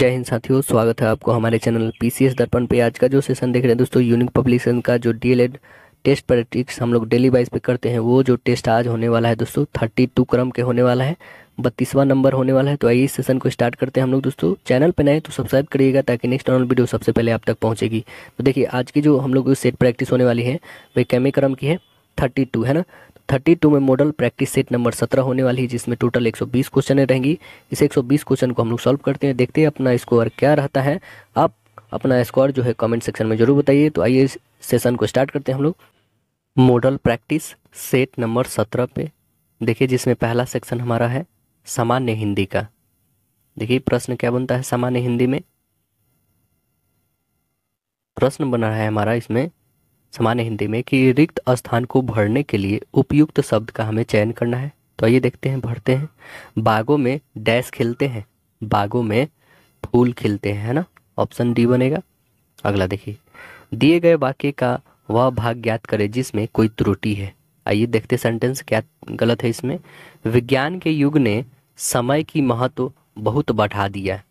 जय हिंद साथियों स्वागत है आपको हमारे चैनल पीसीएस दर्पण पे आज का जो सेशन देख रहे हैं दोस्तों यूनिक पब्लिकेशन का जो डीएलएड टेस्ट प्रैक्टिस हम लोग डेली वाइज पे करते हैं वो जो टेस्ट आज होने वाला है दोस्तों थर्टी टू क्रम के होने वाला है बत्तीसवां नंबर होने वाला है तो आइए इस सेशन को स्टार्ट करते हैं हम लोग दोस्तों चैनल पर नए तो सब्सक्राइब करिएगा ताकि नेक्स्ट ऑनल वीडियो सबसे पहले आप तक पहुँचेगी तो देखिए आज की जो हम लोग सेट प्रैक्टिस होने वाली है वह कैमे क्रम की है थर्टी टू है ना थर्टी टू में मॉडल प्रैक्टिस सेट नंबर सत्रह होने वाली है जिसमें टोटल एक सौ बीस क्वेश्चन रहेंगी इस एक सौ बीस क्वेश्चन को हम लोग सॉल्व करते हैं देखते हैं अपना स्कोर क्या रहता है आप अपना स्कोर जो है कमेंट सेक्शन में जरूर बताइए तो आइए इस सेशन को स्टार्ट करते हैं हम लोग मॉडल प्रैक्टिस सेट नंबर सत्रह पे देखिए जिसमें पहला सेक्शन हमारा है सामान्य हिंदी का देखिए प्रश्न क्या बनता है सामान्य हिंदी में प्रश्न बना है हमारा इसमें सामान्य हिंदी में कि रिक्त स्थान को भरने के लिए उपयुक्त शब्द का हमें चयन करना है तो आइए देखते हैं भरते हैं बागों में डैश खिलते हैं बागों में फूल खिलते हैं है ना ऑप्शन डी बनेगा अगला देखिए दिए गए वाक्य का वह भाग ज्ञात करें जिसमें कोई त्रुटि है आइए देखते सेंटेंस क्या गलत है इसमें विज्ञान के युग ने समय की महत्व बहुत बढ़ा दिया है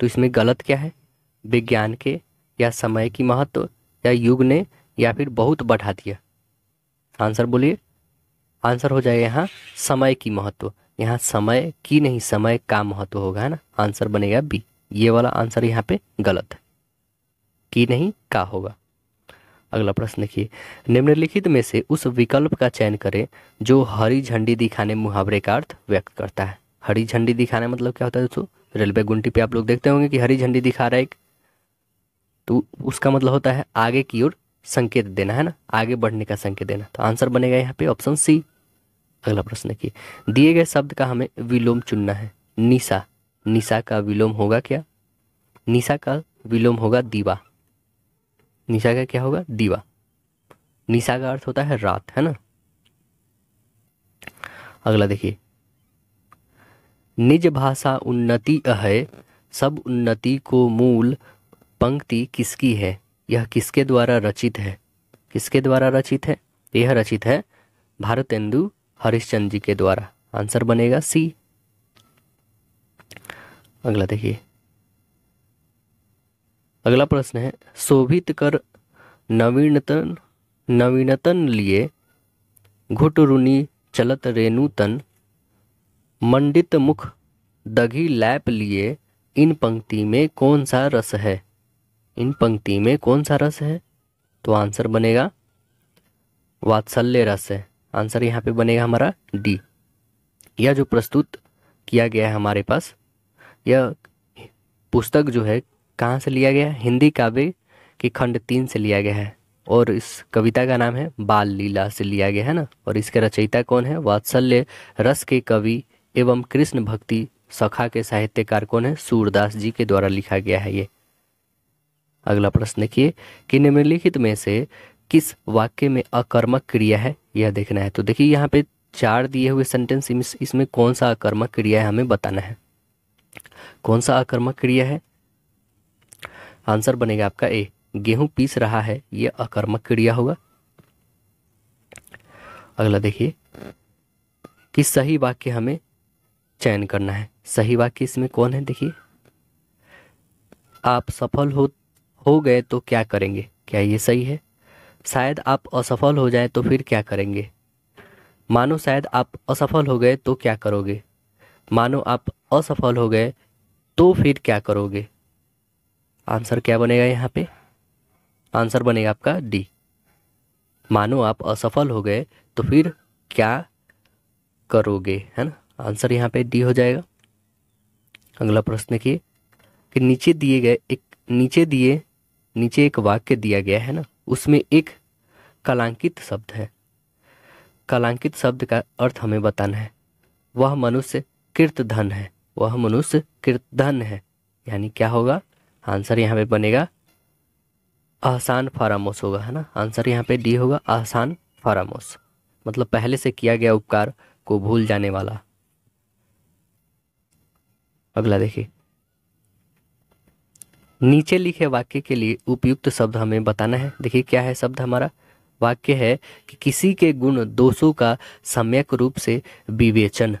तो इसमें गलत क्या है विज्ञान के या समय की महत्व या युग ने या फिर बहुत बढ़ा दिया आंसर बोलिए आंसर हो जाएगा यहाँ समय की महत्व यहाँ समय की नहीं समय का महत्व होगा है ना आंसर बनेगा बी ये वाला आंसर यहाँ पे गलत है की नहीं का होगा अगला प्रश्न देखिए निम्नलिखित में से उस विकल्प का चयन करें जो हरी झंडी दिखाने मुहावरे का अर्थ व्यक्त करता है हरी झंडी दिखाने मतलब क्या होता है दोस्तों रेलवे गुंटी पे आप लोग देखते होंगे कि हरी झंडी दिखा रहा है एक तो उसका मतलब होता है आगे की ओर संकेत देना है ना आगे बढ़ने का संकेत देना तो आंसर बनेगा यहाँ पे ऑप्शन सी अगला प्रश्न देखिए दिए गए शब्द का हमें विलोम चुनना है निशा निशा का विलोम होगा क्या निशा का विलोम होगा दीवा निशा का क्या होगा दीवा निशा का अर्थ होता है रात है ना अगला देखिए निज भाषा उन्नति अह सब उन्नति को मूल पंक्ति किसकी है यह किसके द्वारा रचित है किसके द्वारा रचित है यह रचित है भारतेंदु हरिश्चंद्र जी के द्वारा आंसर बनेगा सी अगला देखिए अगला प्रश्न है शोभित कर नवीनतन नवीनतन लिए घुट रुनी चलत रेणुतन मंडित मुख दघी लैप लिए इन पंक्ति में कौन सा रस है इन पंक्ति में कौन सा रस है तो आंसर बनेगा वात्सल्य रस है आंसर यहाँ पे बनेगा हमारा डी यह जो प्रस्तुत किया गया है हमारे पास यह पुस्तक जो है कहाँ से लिया गया है हिंदी काव्य के खंड तीन से लिया गया है और इस कविता का नाम है बाल लीला से लिया गया है ना और इसके रचयिता कौन है वात्सल्य रस के कवि एवं कृष्ण भक्ति सखा के साहित्यकार कौन है सूरदास जी के द्वारा लिखा गया है ये अगला प्रश्न देखिए कि निम्नलिखित में से किस वाक्य में अकर्मक क्रिया है यह देखना है तो देखिए यहाँ पे चार दिए हुए सेंटेंस इसमें कौन सा अकर्मक क्रिया है हमें बताना है कौन सा अकर्मक क्रिया है आंसर बनेगा आपका ए गेहूं पीस रहा है यह अकर्मक क्रिया होगा अगला देखिए कि सही वाक्य हमें चयन करना है सही वाक्य इसमें कौन है देखिए आप सफल हो हो गए तो क्या करेंगे क्या ये सही है शायद आप असफल हो जाए तो फिर क्या करेंगे मानो शायद आप असफल हो गए तो क्या करोगे मानो आप असफल हो गए तो फिर क्या करोगे आंसर क्या बनेगा यहाँ पे आंसर बनेगा आपका डी मानो आप असफल हो गए तो फिर क्या करोगे है ना आंसर यहाँ पे डी हो जाएगा अगला प्रश्न देखिए कि नीचे दिए गए एक नीचे दिए नीचे एक वाक्य दिया गया है ना उसमें एक कलांकित शब्द है कलांकित शब्द का अर्थ हमें बताना है वह मनुष्य कृत धन है वह मनुष्य कृत धन है यानी क्या होगा आंसर यहाँ पे बनेगा आसान फरामोश होगा है ना आंसर यहाँ पे डी होगा आसान फरामोश मतलब पहले से किया गया उपकार को भूल जाने वाला अगला देखिए नीचे लिखे वाक्य के लिए उपयुक्त शब्द हमें बताना है देखिए क्या है शब्द हमारा वाक्य है कि किसी के गुण दोषों का सम्यक रूप से विवेचन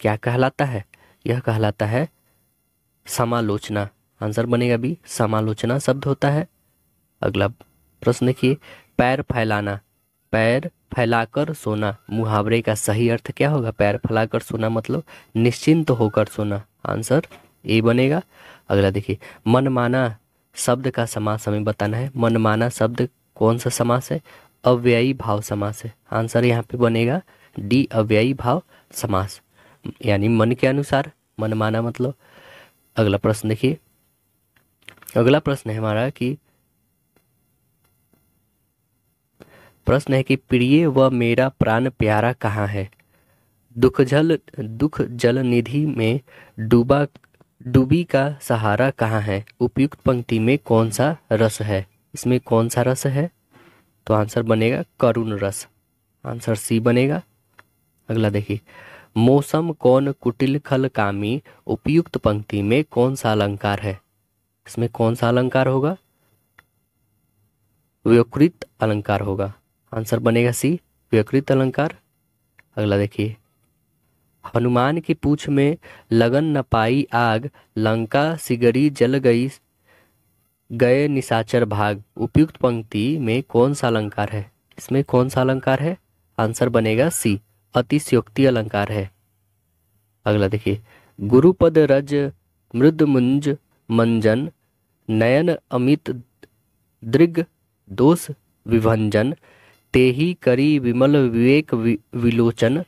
क्या कहलाता है यह कहलाता है समालोचना आंसर बनेगा भी समालोचना शब्द होता है अगला प्रश्न देखिए पैर फैलाना पैर फैलाकर सोना मुहावरे का सही अर्थ क्या होगा पैर फैलाकर सोना मतलब निश्चिंत तो होकर सोना आंसर ए बनेगा अगला देखिए मनमाना शब्द का समास हमें बताना है मनमाना शब्द कौन सा समास है अव्ययी भाव समास है आंसर यहाँ पे बनेगा डी अव्ययी भाव समास यानी मन के अनुसार मनमाना मतलब अगला प्रश्न देखिए अगला प्रश्न है हमारा कि प्रश्न है कि प्रिय व मेरा प्राण प्यारा कहाँ है दुख जल दुख जल निधि में डूबा डूबी का सहारा कहाँ है उपयुक्त पंक्ति में कौन सा रस है इसमें कौन सा रस है तो आंसर बनेगा करुण रस आंसर सी बनेगा अगला देखिए मौसम कौन कुटिल खल कामी उपयुक्त पंक्ति में कौन सा अलंकार है इसमें कौन सा अलंकार होगा व्यकृत अलंकार होगा आंसर बनेगा सी व्यकृत अलंकार अगला देखिए हनुमान की पूछ में लगन न पाई आग लंका सिगरी जल गई गए निशाचर भाग उपयुक्त पंक्ति में कौन सा अलंकार है इसमें कौन सा अलंकार है आंसर बनेगा सी अतिशयोक्ति अलंकार है अगला देखिए गुरुपद रज मृदमुंज मंजन नयन अमित दृग दोष विभंजन तेही करी विमल विवेक विलोचन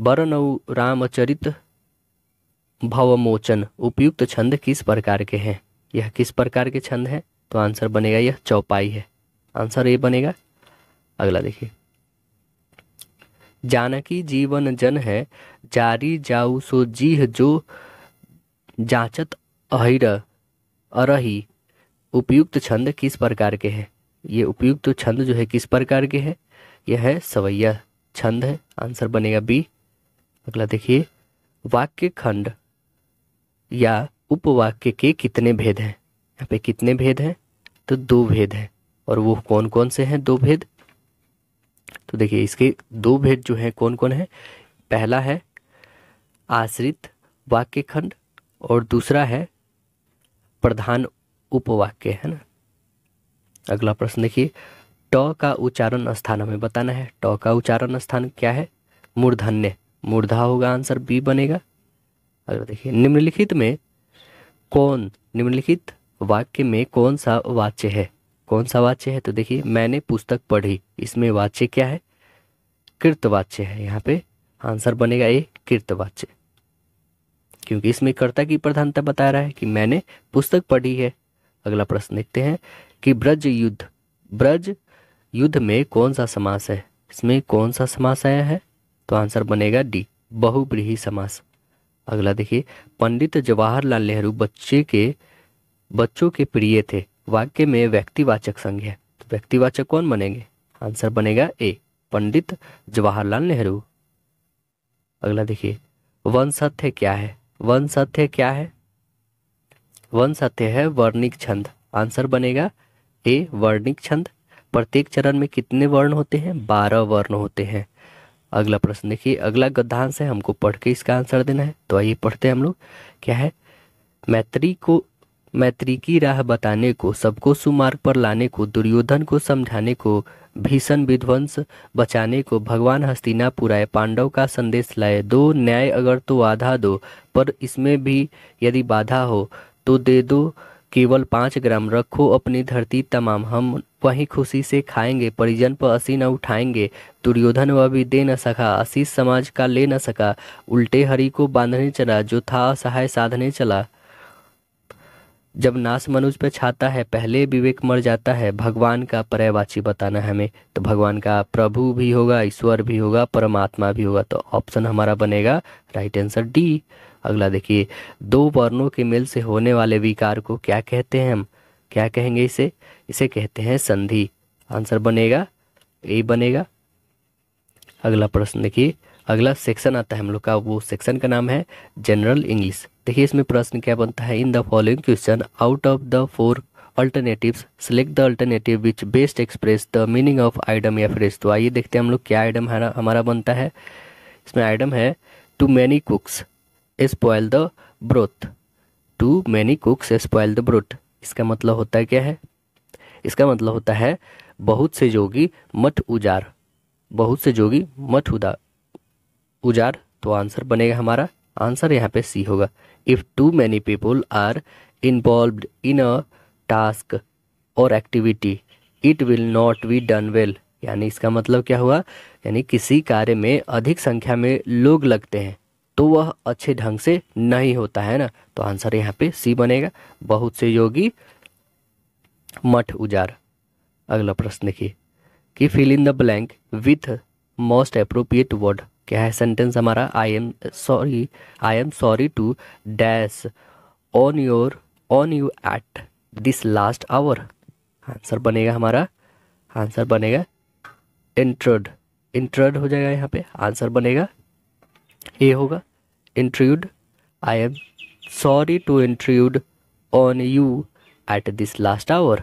बरनऊ रामचरित भवमोचन उपयुक्त छंद किस प्रकार के हैं यह किस प्रकार के छंद हैं तो आंसर बनेगा यह चौपाई है आंसर ये बनेगा अगला देखिए जानकी जीवन जन है जारी जाऊ सो जीह जो जाचत अहिर अरही उपयुक्त छंद किस प्रकार के हैं ये उपयुक्त छंद जो है किस प्रकार के हैं यह है सवैया छंद है आंसर बनेगा बी अगला देखिए वाक्य खंड या उपवाक्य के कितने भेद हैं यहाँ पे कितने भेद हैं तो दो भेद हैं और वो कौन कौन से हैं दो भेद तो देखिए इसके दो भेद जो हैं कौन कौन है पहला है आश्रित वाक्य खंड और दूसरा है प्रधान उपवाक्य है ना अगला प्रश्न देखिए ट का उच्चारण स्थान हमें बताना है ट का उच्चारण स्थान क्या है मूर्धन्य मुर्धा होगा आंसर बी बनेगा अगर देखिए निम्नलिखित में कौन निम्नलिखित वाक्य में कौन सा वाच्य है कौन सा वाच्य है तो देखिए मैंने पुस्तक पढ़ी इसमें वाच्य क्या है कृतवाच्य है यहाँ पे आंसर बनेगा ए कृतवाच्य क्योंकि इसमें कर्ता की प्रधानता बता रहा है कि मैंने पुस्तक पढ़ी है अगला प्रश्न देखते हैं कि ब्रज युद्ध ब्रज युद्ध में कौन सा समास है इसमें कौन सा समास आया है तो आंसर बनेगा डी बहुब्रीही समास अगला देखिए पंडित जवाहरलाल नेहरू बच्चे के बच्चों के प्रिय थे वाक्य में व्यक्तिवाचक संज्ञा है तो व्यक्तिवाचक कौन बनेंगे आंसर बनेगा ए पंडित जवाहरलाल नेहरू अगला देखिए वन सत्य क्या है वन सत्य क्या है वन सत्य है वर्णिक छंद आंसर बनेगा ए वर्णिक छंद प्रत्येक चरण में कितने वर्ण होते हैं बारह वर्ण होते हैं अगला प्रश्न देखिए अगला गद्धांश है हमको पढ़ के इसका आंसर देना है तो आइए पढ़ते हैं हम लोग क्या है मैत्री को मैत्री की राह बताने को सबको सुमार्ग पर लाने को दुर्योधन को समझाने को भीषण विध्वंस बचाने को भगवान हस्तिनापुर आए पांडव का संदेश लाए दो न्याय अगर तो आधा दो पर इसमें भी यदि बाधा हो तो दे दो केवल पाँच ग्राम रखो अपनी धरती तमाम हम वहीं खुशी से खाएंगे परिजन पर असी न उठाएंगे दुर्योधन वह भी दे न सका असी समाज का ले न सका उल्टे हरि को बांधने चला जो था असहाय साधने चला जब नाश मनुज पे छाता है पहले विवेक मर जाता है भगवान का पर्यवाची बताना है हमें तो भगवान का प्रभु भी होगा ईश्वर भी होगा परमात्मा भी होगा तो ऑप्शन हमारा बनेगा राइट आंसर डी अगला देखिए दो वर्णों के मेल से होने वाले विकार को क्या कहते हैं हम क्या कहेंगे इसे इसे कहते हैं संधि आंसर बनेगा ए बनेगा अगला प्रश्न देखिए अगला सेक्शन आता है हम लोग का वो सेक्शन का नाम है जनरल इंग्लिश देखिए इसमें प्रश्न क्या बनता है in the following question out of the four alternatives select the alternative which best express the meaning of idiom या फ्रेज तो आइए देखते हैं हम लोग क्या आइडम हमारा बनता है इसमें आइडम है too many cooks spoil the broth too many cooks spoil the broth इसका मतलब होता है क्या है इसका मतलब होता है बहुत से जोगी मठ उजार बहुत से जोगी मठ उदा उजार तो आंसर बनेगा हमारा आंसर यहाँ पे सी होगा if too many people are involve in a task और activity it will not be done well यानी इसका मतलब क्या हुआ यानी किसी कार्य में अधिक संख्या में लोग लगते हैं तो वह अच्छे ढंग से नहीं होता है ना तो आंसर यहाँ पे सी बनेगा बहुत से योगी मठ उजार अगला प्रश्न देखिए कि fill in the blank with most appropriate word क्या है सेंटेंस हमारा I am sorry I am sorry to dash on your on you at this last hour answer बनेगा हमारा आंसर बनेगा इंट्रड इंट्रड हो जाएगा यहाँ पे आंसर बनेगा ये होगा intrude I am sorry to intrude on you at this last hour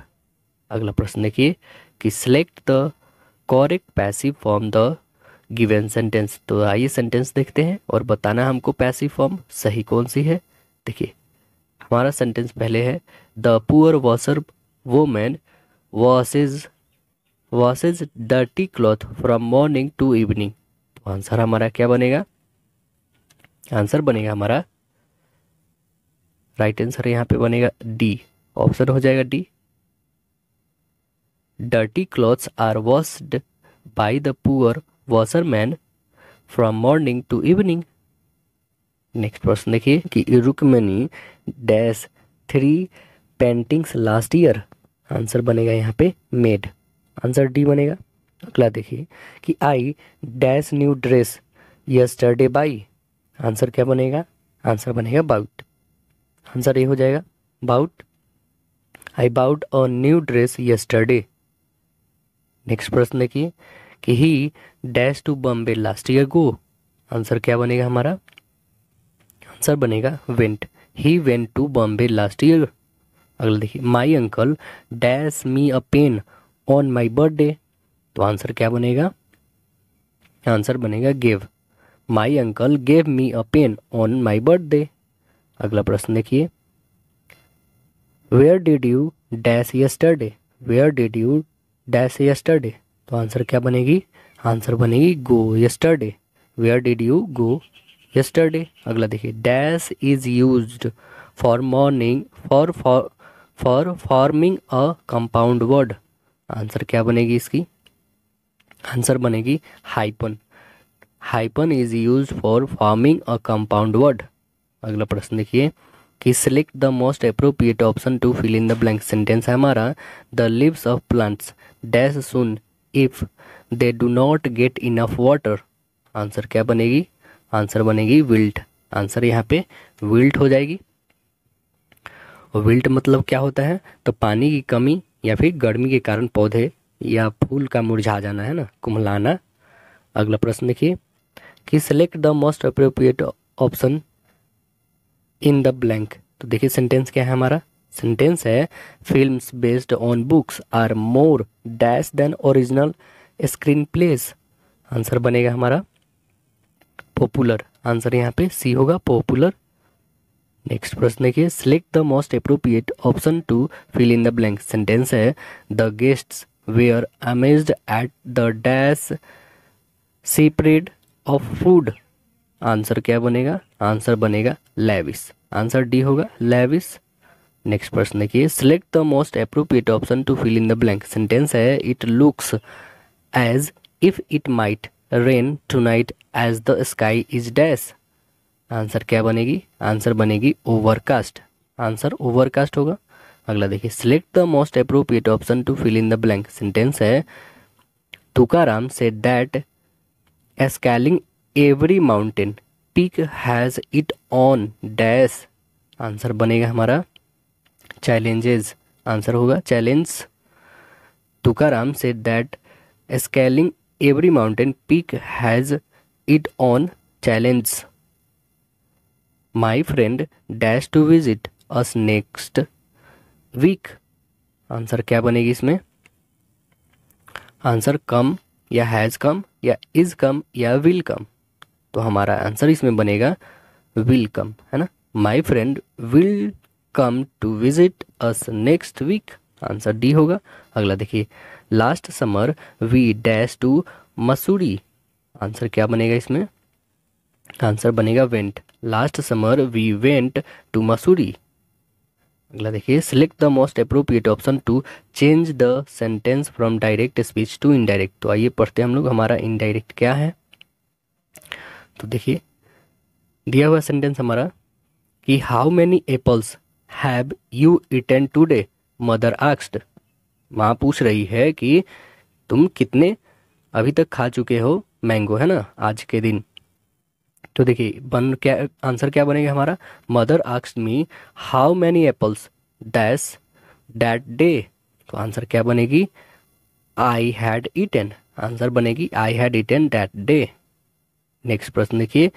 अगला प्रश्न देखिए कि select the correct passive form the given sentence तो आइए सेंटेंस देखते हैं और बताना हमको पैसिव फॉर्म सही कौन सी है देखिए हमारा सेंटेंस पहले है the poor washer woman washes washes dirty cloth from morning to evening तो आंसर हमारा क्या बनेगा आंसर बनेगा हमारा राइट आंसर यहाँ पे बनेगा डी ऑप्शन हो जाएगा D dirty clothes are washed by the poor washerman from morning to evening next प्रश्न देखिए कि Rukmini dash three paintings last year answer बनेगा यहाँ पे मेड आंसर डी बनेगा अगला देखिए कि I dash new dress yesterday buy answer क्या बनेगा आंसर बनेगा बाउट आंसर ये हो जाएगा bought I bought a new dress yesterday next प्रश्न देखिए कि he dash to Bombay last year go answer क्या बनेगा हमारा आंसर बनेगा went he went to Bombay last year अगला देखिए my uncle dash me a pen on my birthday तो आंसर क्या बनेगा आंसर बनेगा give my uncle gave me a pen on my birthday अगला प्रश्न देखिए where did you dash yesterday where did you dash yesterday तो answer क्या बनेगी आंसर बनेगी go yesterday where did you go yesterday अगला देखिए dash is use for morning for for for forming a compound word answer क्या बनेगी इसकी answer बनेगी hyphen hyphen is use for forming a compound word अगला प्रश्न देखिए कि select the most appropriate option to fill in the blank sentence है हमारा the leaves of plants dash soon if they do not get enough water answer क्या बनेगी answer बनेगी wilt answer यहाँ पे विल्ट हो जाएगी विल्ट मतलब क्या होता है तो पानी की कमी या फिर गर्मी के कारण पौधे या फूल का मुरझा जाना है ना कुम्हलाना अगला प्रश्न देखिए कि select the most appropriate option in the blank तो देखिए सेंटेंस क्या है हमारा सेंटेंस है film based on books are more dash than original screen plays answer बनेगा हमारा पॉपुलर आंसर यहाँ पे सी होगा पॉपुलर नेक्स्ट प्रश्न देखिए select the most appropriate option to fill in the blank sentence है the guests were are amazed at the dash C of food answer क्या बनेगा आंसर बनेगा लेविस आंसर डी होगा लेविस नेक्स्ट प्रश्न देखिए select the most appropriate option to fill in the blank sentence है it looks as if it might rain tonight as the sky is dash answer क्या बनेगी answer बनेगी overcast answer overcast होगा अगला देखिए select the most appropriate option to fill in the blank sentence है Tukaram says that scaling every mountain peak has it own dash answer बनेगा हमारा challenges answer होगा challenge Tukaram says that scaling every mountain peak has it own challenge my friend dash to visit us next week answer क्या बनेगी इसमें answer कम या has come या is come या will come तो हमारा आंसर इसमें बनेगा विल कम है ना my friend will come to visit us next week answer D होगा अगला देखिए last summer we dash to Mussoorie answer क्या बनेगा इसमें आंसर बनेगा went last summer we went to Mussoorie अगला देखिए select the most appropriate option to change the sentence from direct speech to indirect तो आइए पढ़ते हैं हम लोग हमारा इनडायरेक्ट क्या है तो देखिए दिया हुआ सेंटेंस हमारा कि how many apples have you eaten today mother आक्स्ड माँ पूछ रही है कि तुम कितने अभी तक खा चुके हो मैंगो है ना आज के दिन तो देखिए बन क्या आंसर क्या बनेगा हमारा mother asks me how many apples dash that day तो आंसर क्या बनेगी आई हैड ईटेन आंसर बनेगी I had eaten that day next प्रश्न देखिए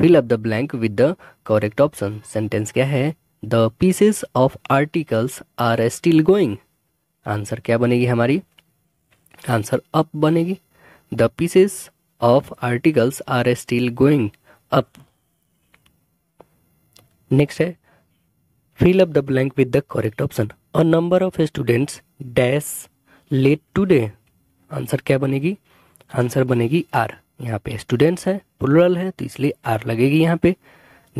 fill up the blank with the correct option sentence क्या है the pieces of articles are still going answer क्या बनेगी हमारी आंसर अप बनेगी the pieces of articles are still going up next है fill up the blank with the correct option a number of students dash late today. Answer क्या बनेगी answer बनेगी are यहाँ पे स्टूडेंट्स है प्लूरल है तो इसलिए आर लगेगी यहाँ पे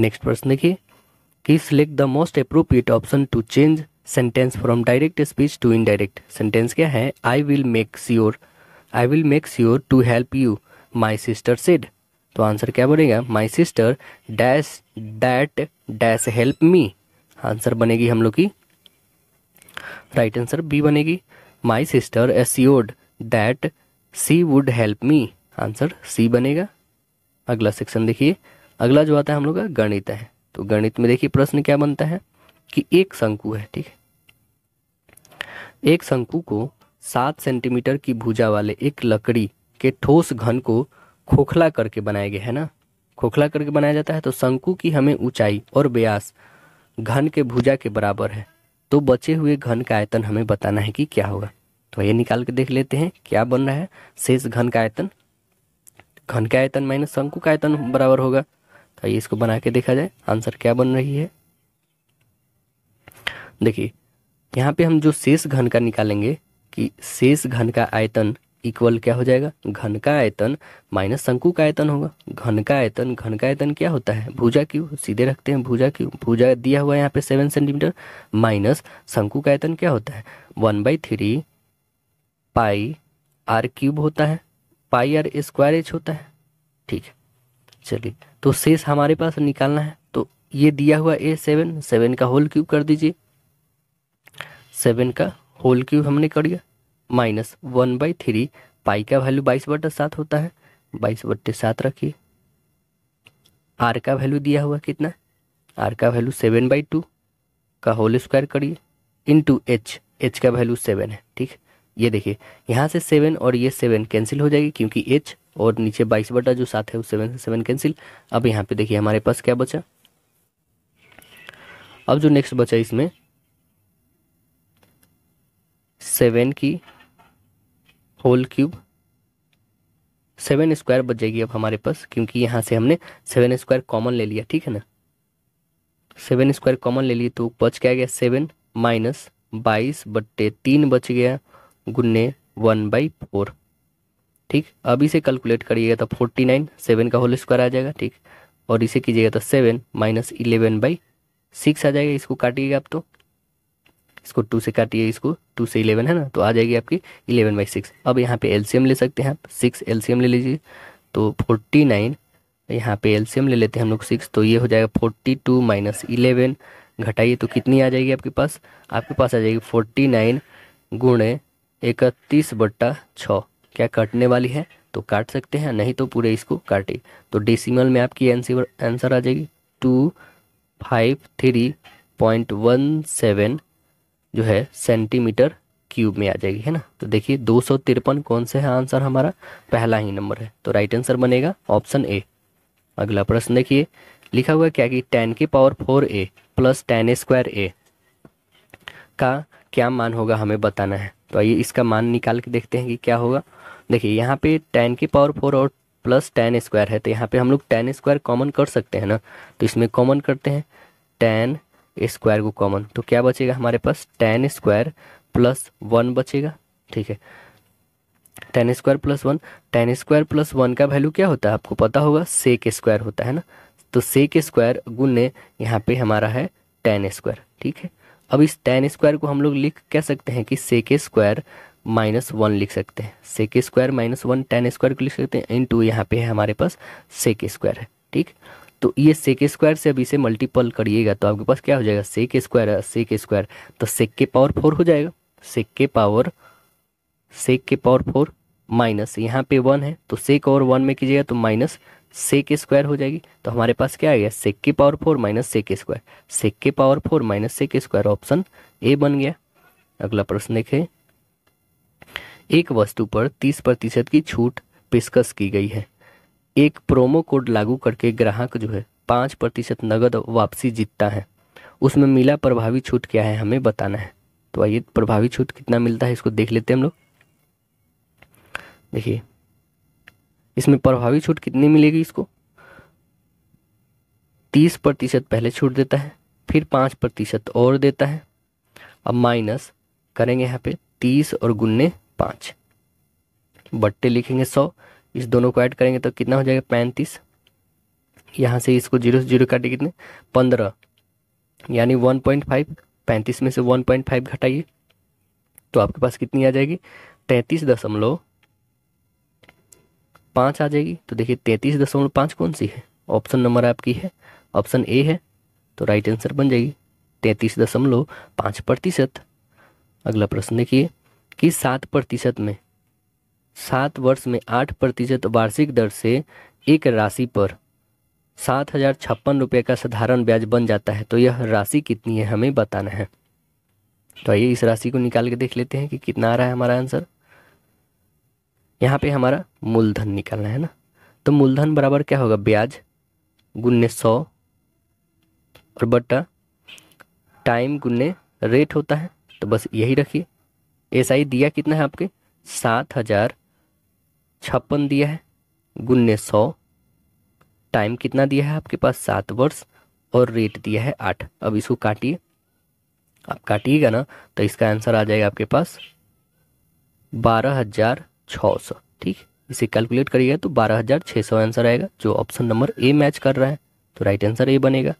नेक्स्ट प्रश्न देखिए कि select the most appropriate option to change sentence from direct speech to indirect sentence क्या है I will make sure I will make sure to help you my sister said तो आंसर क्या बनेगा my sister dash that dash help me answer बनेगी हम लोग की right answer B बनेगी my sister assured that she would help me answer C बनेगा अगला सेक्शन देखिए अगला जो आता है हम लोग का गणित है तो गणित में देखिए प्रश्न क्या बनता है कि एक शंकु है ठीक है एक शंकु को सात सेंटीमीटर की भुजा वाले एक लकड़ी के ठोस घन को खोखला करके बनाया गया है ना खोखला करके बनाया जाता है तो शंकु की हमें ऊंचाई और ब्यास घन के भुजा के बराबर है तो बचे हुए घन का आयतन हमें बताना है कि क्या होगा तो ये निकाल के देख लेते हैं क्या बन रहा है शेष घन का आयतन घन का आयतन माइनस शंकु का आयतन बराबर होगा तो ये इसको बना के देखा जाए आंसर क्या बन रही है देखिए यहाँ पे हम जो शेष घन का निकालेंगे कि शेष घन का आयतन इक्वल क्या हो जाएगा घन का आयतन माइनस शंकु का आयतन होगा घन का आयतन घन का आयतन क्या होता है भुजा क्यूब सीधे रखते हैं भुजा क्यूब भुजा दिया हुआ है यहाँ पे सेवन सेंटीमीटर माइनस शंकु का आयतन क्या होता है one by three pi R cube होता है पाई आर स्क्वायर एच होता है ठीक है चलिए तो शेष हमारे पास निकालना है तो ये दिया हुआ ए सेवन सेवन का होल क्यूब कर दीजिए सेवन का होल क्यूब हमने कर दिया minus one by three pi का वैल्यू बाईस बटे सात होता है बाईस बट्टे सात रखिए आर का वैल्यू दिया हुआ कितना आर का वैल्यू सेवन बाई टू का होल स्क्वायर करिए इन टू एच एच का वैल्यू सेवन है ठीक ये देखिए यहाँ से सेवन और ये सेवन कैंसिल हो जाएगी क्योंकि एच और नीचे बाईस बटा जो सात है वो सेवन से सेवन कैंसिल अब यहाँ पे देखिए हमारे पास क्या बचा अब जो नेक्स्ट बचा इसमें सेवन की होल क्यूब सेवन स्क्वायर बच जाएगी अब हमारे पास क्योंकि यहाँ से हमने सेवन स्क्वायर कॉमन ले लिया ठीक है ना सेवन स्क्वायर कॉमन ले लिए तो बच क्या गया सेवन माइनस बाईस बट्टे तीन बच गया गुन्ने वन बाई फोर ठीक अब इसे कैलकुलेट करिएगा तो फोर्टी नाइन सेवन का होल स्क्वायर आ जाएगा ठीक और इसे कीजिएगा तो seven minus eleven by six आ जाएगा इसको काटिएगा आप तो इसको टू से काटिए इसको टू से इलेवन है ना तो आ जाएगी आपकी इलेवन बाई सिक्स अब यहाँ पे एलसीएम ले सकते हैं आप सिक्स एलसीएम ले लीजिए तो फोर्टी नाइन यहाँ पे एलसीएम ले लेते हैं हम लोग सिक्स तो ये हो जाएगा फोर्टी टू माइनस इलेवन घटाइए तो कितनी आ जाएगी आपके पास आपके पास आ जाएगी फोर्टी नाइन गुणे इकतीस बट्टा छः क्या कटने वाली है तो काट सकते हैं नहीं तो पूरे इसको काटे तो डेसिमल में आपकी आंसर आ जाएगी two five three point one seven जो है सेंटीमीटर क्यूब में आ जाएगी है ना तो देखिए दो सौ तिरपन कौन सा है आंसर हमारा पहला ही नंबर है तो राइट आंसर बनेगा ऑप्शन ए अगला प्रश्न देखिए लिखा हुआ क्या कि टेन की power four A plus ten square A का क्या मान होगा हमें बताना है तो आइए इसका मान निकाल के देखते हैं कि क्या होगा देखिए यहाँ पे टेन की पावर फोर और प्लस टेन स्क्वायर है तो यहाँ पे हम लोग टेन स्क्वायर कॉमन कर सकते हैं ना तो इसमें कॉमन करते हैं टेन स्क्वायर को कॉमन तो क्या बचेगा हमारे पास टेन स्क्वायर प्लस वन बचेगा ठीक है tan square plus one tan square plus one का वैल्यू क्या होता है आपको पता होगा सेक स्क्वायर होता है ना तो सेक स्क्वायर गुने यहाँ पे हमारा है टेन स्क्वायर ठीक है अब इस टेन स्क्वायर को हम लोग लिख कह सकते हैं कि सेक स्क्वायर माइनस वन लिख सकते हैं sec square minus one tan square को लिख सकते हैं इन टू यहाँ पे है हमारे पास सेक स्क्वायर है ठीक तो ये सेक स्क्वायर से अब इसे मल्टीपल करिएगा तो आपके पास क्या हो जाएगा सेक स्क्वायर सेक स्क्वायर तो सेक के पावर फोर हो जाएगा सेक के पावर सेक के पावर फोर माइनस यहाँ पे वन है तो सेक और वन में कीजिएगा तो माइनस सेक स्क्वायर हो जाएगी तो हमारे पास क्या आ गया सेक के power four minus sec square sec के power four minus sec square option A बन गया अगला प्रश्न देखें एक वस्तु पर तीस प्रतिशत की छूट पेशकश की गई है एक प्रोमो कोड लागू करके ग्राहक जो है पाँच प्रतिशत नगद वापसी जीतता है उसमें मिला प्रभावी छूट क्या है हमें बताना है तो आइए प्रभावी छूट कितना मिलता है इसको देख लेते हैं हम लोग देखिए इसमें प्रभावी छूट कितनी मिलेगी इसको तीस प्रतिशत पहले छूट देता है फिर पाँच प्रतिशत और देता है अब माइनस करेंगे यहाँ पे तीस और गुन्ने पाँच बट्टे लिखेंगे सौ इस दोनों को ऐड करेंगे तो कितना हो जाएगा पैंतीस यहाँ से इसको जीरो से जीरो काटे कितने पंद्रह यानी वन पॉइंट फाइव पैंतीस में से वन पॉइंट फाइव घटाइए तो आपके पास कितनी आ जाएगी तैंतीस दशमलव पाँच आ जाएगी तो देखिए तैंतीस दशमलव पाँच कौन सी है ऑप्शन नंबर आपकी है ऑप्शन ए है तो राइट आंसर बन जाएगी तैंतीस दशमलव पाँच प्रतिशत अगला प्रश्न देखिए कि सात प्रतिशत में सात वर्ष में आठ प्रतिशत वार्षिक दर से एक राशि पर सात हजार छप्पन रुपये का साधारण ब्याज बन जाता है तो यह राशि कितनी है हमें बताना है तो आइए इस राशि को निकाल के देख लेते हैं कि कितना आ रहा है हमारा आंसर यहाँ पे हमारा मूलधन निकालना है ना तो मूलधन बराबर क्या होगा ब्याज गुन्ने सौ और बट्टा टाइम गुन्ने रेट होता है तो बस यही रखिए एस आई दिया कितना है आपके सात हज़ार छप्पन दिया है गुन्ने सौ टाइम कितना दिया है आपके पास सात वर्ष और रेट दिया है आठ अब इसको काटिए आप काटिएगा ना तो इसका आंसर आ जाएगा आपके पास बारह हजार छः सौ ठीक इसे कैलकुलेट करिएगा तो बारह हजार छः सौ आंसर आएगा जो ऑप्शन नंबर ए मैच कर रहा है तो राइट आंसर ए बनेगा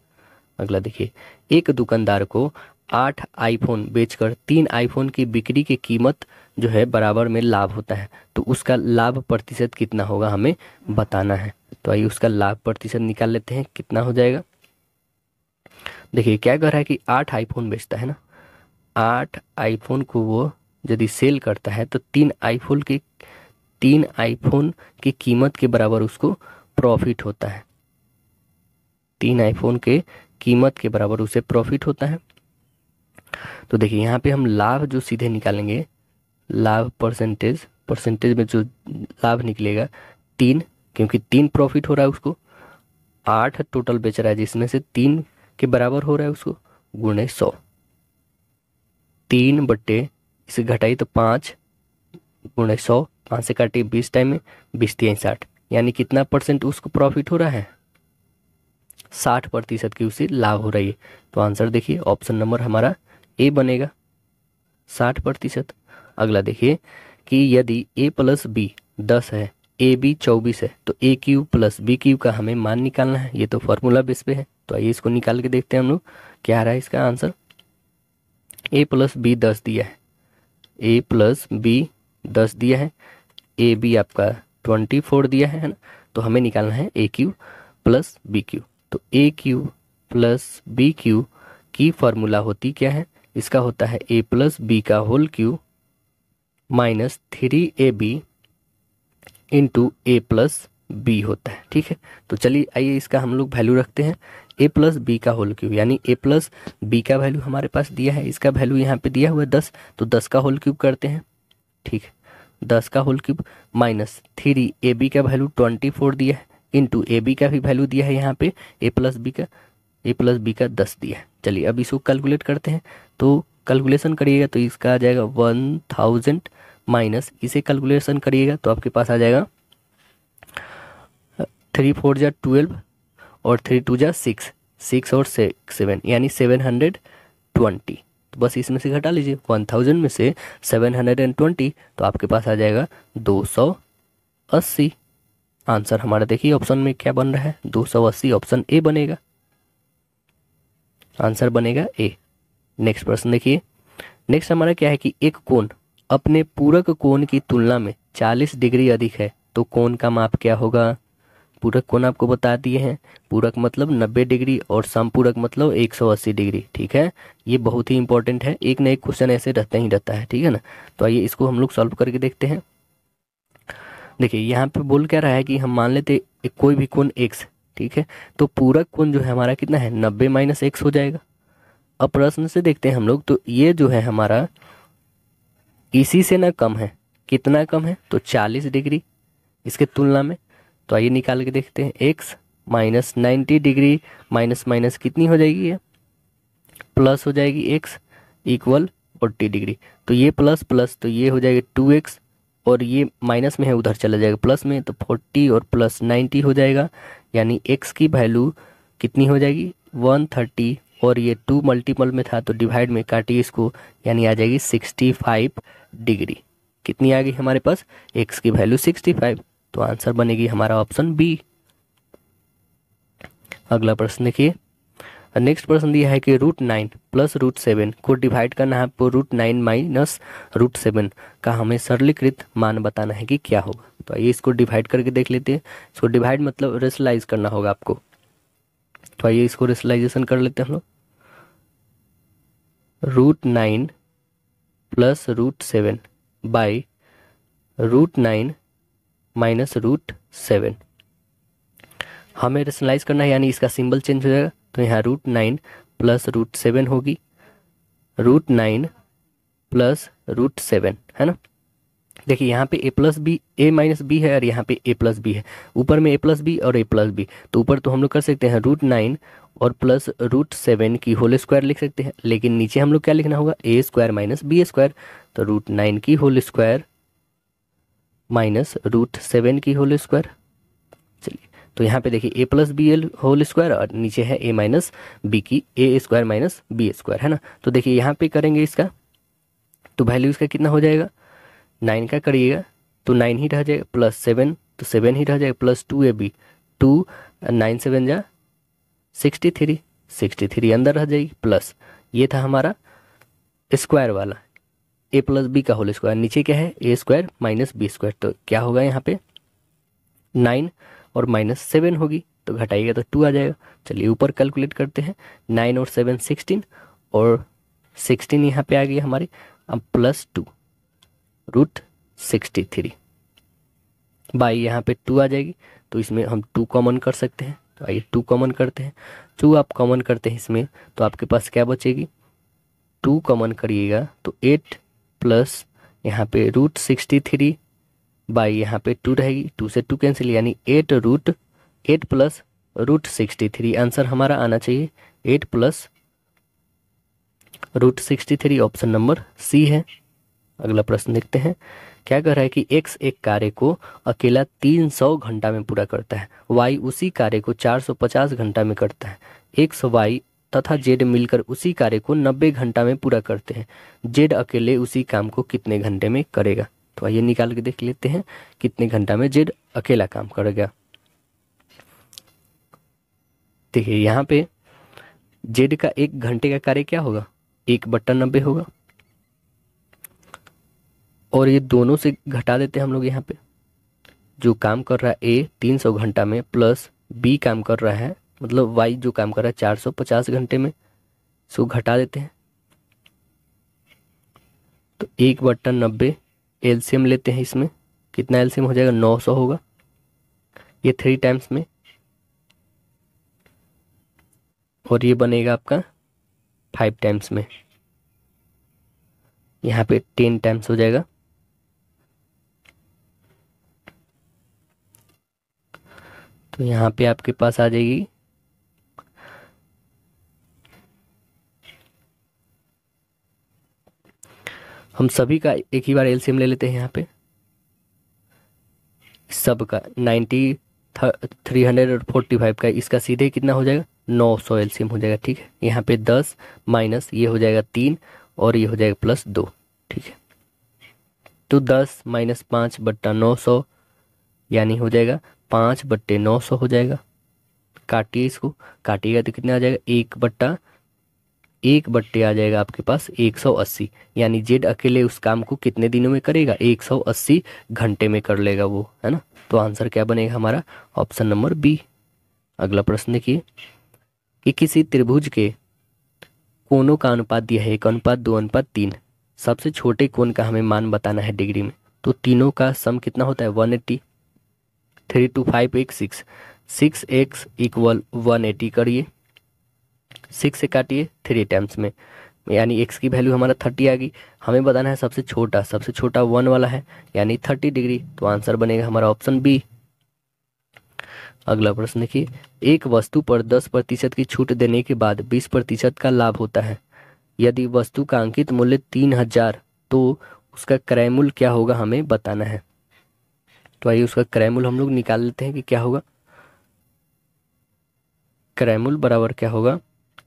अगला देखिए एक दुकानदार को आठ आईफोन बेचकर तीन आईफोन की बिक्री की कीमत जो है बराबर में लाभ होता है तो उसका लाभ प्रतिशत कितना होगा हमें बताना है तो आइए उसका लाभ प्रतिशत निकाल लेते हैं कितना हो जाएगा देखिए क्या कर रहा है कि आठ आईफोन बेचता है ना आठ आईफोन को वो यदि सेल करता है तो तीन आईफोन के तीन आईफोन की कीमत के बराबर उसको प्रॉफिट होता है तीन आईफोन के कीमत के बराबर उसे प्रॉफिट होता है तो देखिए यहाँ पे हम लाभ जो सीधे निकालेंगे लाभ परसेंटेज परसेंटेज में जो लाभ निकलेगा तीन क्योंकि तीन प्रॉफिट हो रहा है उसको आठ टोटल बेच रहा है जिसमें से तीन के बराबर हो रहा है उसको गुणे सौ तीन बट्टे इसे घटाई तो पाँच गुणे सौ पाँच से काटे बीस टाइम में बीस तीन साठ यानी कितना परसेंट उसको प्रॉफिट हो रहा है साठ प्रतिशत की उसे लाभ हो रही है तो आंसर देखिए ऑप्शन नंबर हमारा ए बनेगा साठ प्रतिशत अगला देखिए कि यदि ए प्लस बी दस है ए बी चौबीस है तो A cube plus B cube का हमें मान निकालना है ये तो फॉर्मूला बेस पे है तो आइए इसको निकाल के देखते हैं हम लोग क्या आ रहा है इसका आंसर ए प्लस बी दस दिया है ए प्लस बी दस दिया है ए बी आपका ट्वेंटी फोर दिया है ना तो हमें निकालना है A cube plus B cube तो A cube plus B cube की फॉर्मूला होती क्या है इसका होता है ए प्लस बी का whole cube minus three A B into A plus B होता है ठीक है तो चलिए आइए इसका हम लोग वैल्यू रखते हैं ए प्लस बी का होल क्यूब यानी ए प्लस बी का वैल्यू हमारे पास दिया है इसका वैल्यू यहाँ पे दिया हुआ है दस तो दस का होल क्यूब करते हैं ठीक है दस का whole cube minus three A B का वैल्यू ट्वेंटी फोर दिया है इंटू ए बी का भी वैल्यू दिया है यहाँ पे ए प्लस बी का ए प्लस बी का दस दिया है चलिए अब इसको कैलकुलेट करते हैं तो कैलकुलेशन करिएगा तो इसका आ जाएगा वन थाउजेंड माइनस इसे कैलकुलेशन करिएगा तो आपके पास आ जाएगा थ्री फोर जा ट्वेल्व और थ्री टू जा सिक्स सिक्स और सेवन यानी सेवन हंड्रेड ट्वेंटी तो बस इसमें से घटा लीजिए वन थाउजेंड में से सेवन हंड्रेड एंड ट्वेंटी तो आपके पास आ जाएगा दो सौ अस्सी आंसर हमारा देखिए ऑप्शन में क्या बन रहा है दो सौ अस्सी ऑप्शन ए बनेगा आंसर बनेगा ए नेक्स्ट प्रश्न देखिए नेक्स्ट हमारा क्या है कि एक कोण अपने पूरक कोण की तुलना में 40 डिग्री अधिक है तो कोण का माप क्या होगा पूरक कोण आपको बता दिए हैं पूरक मतलब 90 डिग्री और समपूरक मतलब 180 डिग्री ठीक है ये बहुत ही इंपॉर्टेंट है एक न एक क्वेश्चन ऐसे रहते ही रहता है ठीक है ना तो आइए इसको हम लोग सॉल्व करके देखते हैं देखिए यहाँ पे बोल क्या रहा है कि हम मान लेते कोई भी कोण एक्स ठीक है तो पूरक कोण जो है हमारा कितना है नब्बे माइनस एक्स हो जाएगा अब प्रश्न से देखते हैं हम लोग तो ये जो है हमारा इसी से ना कम है कितना कम है तो चालीस डिग्री इसके तुलना में तो आइए निकाल के देखते हैं X minus ninety degree minus minus कितनी हो जाएगी ये प्लस हो जाएगी एक्स इक्वल फोर्टी डिग्री तो ये प्लस प्लस तो ये हो जाएगा टू एक्स और ये माइनस में है उधर चला जाएगा प्लस में तो फोर्टी और प्लस नाइन्टी हो जाएगा यानी एक्स की वैल्यू कितनी हो जाएगी वन थर्टी और ये टू मल्टीपल में था तो डिवाइड में काटिए इसको यानी आ जाएगी सिक्सटी फाइव डिग्री कितनी आ गई हमारे पास एक्स की वैल्यू सिक्सटी फाइव तो आंसर बनेगी हमारा ऑप्शन बी अगला प्रश्न देखिए नेक्स्ट प्रश्न दिया है कि root nine plus root seven को डिवाइड करना है आपको root nine minus root seven का हमें सरलीकृत मान बताना है कि क्या होगा तो आइए इसको डिवाइड करके देख लेते हैं इसको डिवाइड मतलब रेसलाइज करना होगा आपको तो आइए इसको रेसलाइजेशन कर लेते हैं हम लोग root nine plus root seven by root nine minus root seven हमें रेशनलाइज करना है यानी इसका सिंबल चेंज हो जाएगा तो यहाँ root nine plus root seven होगी root nine plus root seven है ना देखिए यहाँ पे A plus B A minus B है और यहाँ पे ए प्लस बी है ऊपर में ए प्लस बी और ए प्लस बी तो ऊपर तो हम लोग कर सकते हैं रूट नाइन और प्लस रूट सेवन की होल स्क्वायर लिख सकते हैं लेकिन नीचे हम लोग क्या लिखना होगा A square minus B square तो रूट नाइन की whole square minus root seven की होल स्क्वायर चलिए तो यहाँ पे देखिए A plus B L whole square और नीचे है ए माइनस बी की A square minus B square है ना तो देखिए यहाँ पे करेंगे इसका तो वैल्यू इसका कितना हो जाएगा नाइन का करिएगा तो नाइन ही रह जाएगा प्लस सेवन तो सेवन ही रह जाएगा plus two A B two nine seven जा सिक्सटी थ्री सिक्सटी थ्री अंदर रह जाएगी प्लस ये था हमारा स्क्वायर वाला ए प्लस बी का होल स्क्वायर नीचे क्या है A square minus B square तो क्या होगा यहाँ पे नाइन और माइनस सेवन होगी तो घटाइएगा तो टू आ जाएगा चलिए ऊपर कैलकुलेट करते हैं नाइन और सेवन सिक्सटीन और सिक्सटीन यहाँ पे आ गई हमारी अब plus two root sixty three by यहाँ पे टू आ जाएगी तो इसमें हम टू कॉमन कर सकते हैं तो आइए टू कॉमन करते हैं टू आप कॉमन करते हैं इसमें तो आपके पास क्या बचेगी टू कॉमन करिएगा तो एट प्लस यहाँ पे रूट सिक्सटी थ्री बाई यहाँ पे टू रहेगी टू से टू कैंसिल यानी eight root eight plus root sixty three answer हमारा आना चाहिए eight plus root sixty three option number C है अगला प्रश्न देखते हैं क्या कह रहा है कि एक्स एक कार्य को अकेला 300 घंटा में पूरा करता है वाई उसी कार्य को 450 घंटा में करता है एक्स वाई तथा जेड मिलकर उसी कार्य को 90 घंटा में पूरा करते हैं जेड अकेले उसी काम को कितने घंटे में करेगा तो आइए निकाल के देख लेते हैं कितने घंटा में जेड अकेला काम करेगा देखिए यहाँ पे जेड का एक घंटे का कार्य क्या होगा एक बट्टा नब्बे होगा और ये दोनों से घटा देते हैं हम लोग यहाँ पे जो काम कर रहा है ए तीन सौ घंटा में प्लस बी काम कर रहा है मतलब वाई जो काम कर रहा है चार सौ पचास घंटे में सो घटा देते हैं तो एक बट्टा नब्बे एल्सियम लेते हैं इसमें कितना एल्सियम हो जाएगा नौ सौ होगा ये थ्री टाइम्स में और ये बनेगा आपका फाइव टाइम्स में यहाँ पे टेन टाइम्स हो जाएगा तो यहाँ पे आपके पास आ जाएगी हम सभी का एक ही बार एलसीएम ले लेते हैं यहाँ पे सब का नाइन्टी थ्री हंड्रेड और फोर्टी फाइव का इसका सीधे कितना हो जाएगा नौ सौ एलसीएम हो जाएगा ठीक है यहाँ पे दस माइनस ये हो जाएगा तीन और ये हो जाएगा प्लस दो ठीक है तो दस माइनस पाँच बट्टा नौ सौ यानी हो जाएगा पाँच बट्टे नौ सौ हो जाएगा काटिए इसको काटिएगा तो कितना आ जाएगा एक बट्टा एक बट्टे आ जाएगा आपके पास एक सौ अस्सी यानी जेड अकेले उस काम को कितने दिनों में करेगा एक सौ अस्सी घंटे में कर लेगा वो है ना तो आंसर क्या बनेगा हमारा ऑप्शन नंबर बी अगला प्रश्न देखिए कि किसी त्रिभुज के कोनों का अनुपात दिया है एक अनुपात दो अनुपात तीन सबसे छोटे कोण का हमें मान बताना है डिग्री में तो तीनों का सम कितना होता है एट्टी थ्री टू फाइव एक six six X equal one eighty करिए सिक्स से काटिए थ्री टाइम्स में यानी एक्स की वैल्यू हमारा थर्टी आ गई हमें बताना है सबसे छोटा सबसे छोटा वन वाला है यानी थर्टी डिग्री तो आंसर बनेगा हमारा ऑप्शन बी अगला प्रश्न देखिए एक वस्तु पर दस प्रतिशत की छूट देने के बाद बीस प्रतिशत का लाभ होता है यदि वस्तु का अंकित मूल्य तीन हजार तो उसका क्रय मूल्य क्या होगा हमें बताना है तो आइए उसका क्रैमुल हम लोग निकाल लेते हैं कि क्या होगा क्रैमुल बराबर क्या होगा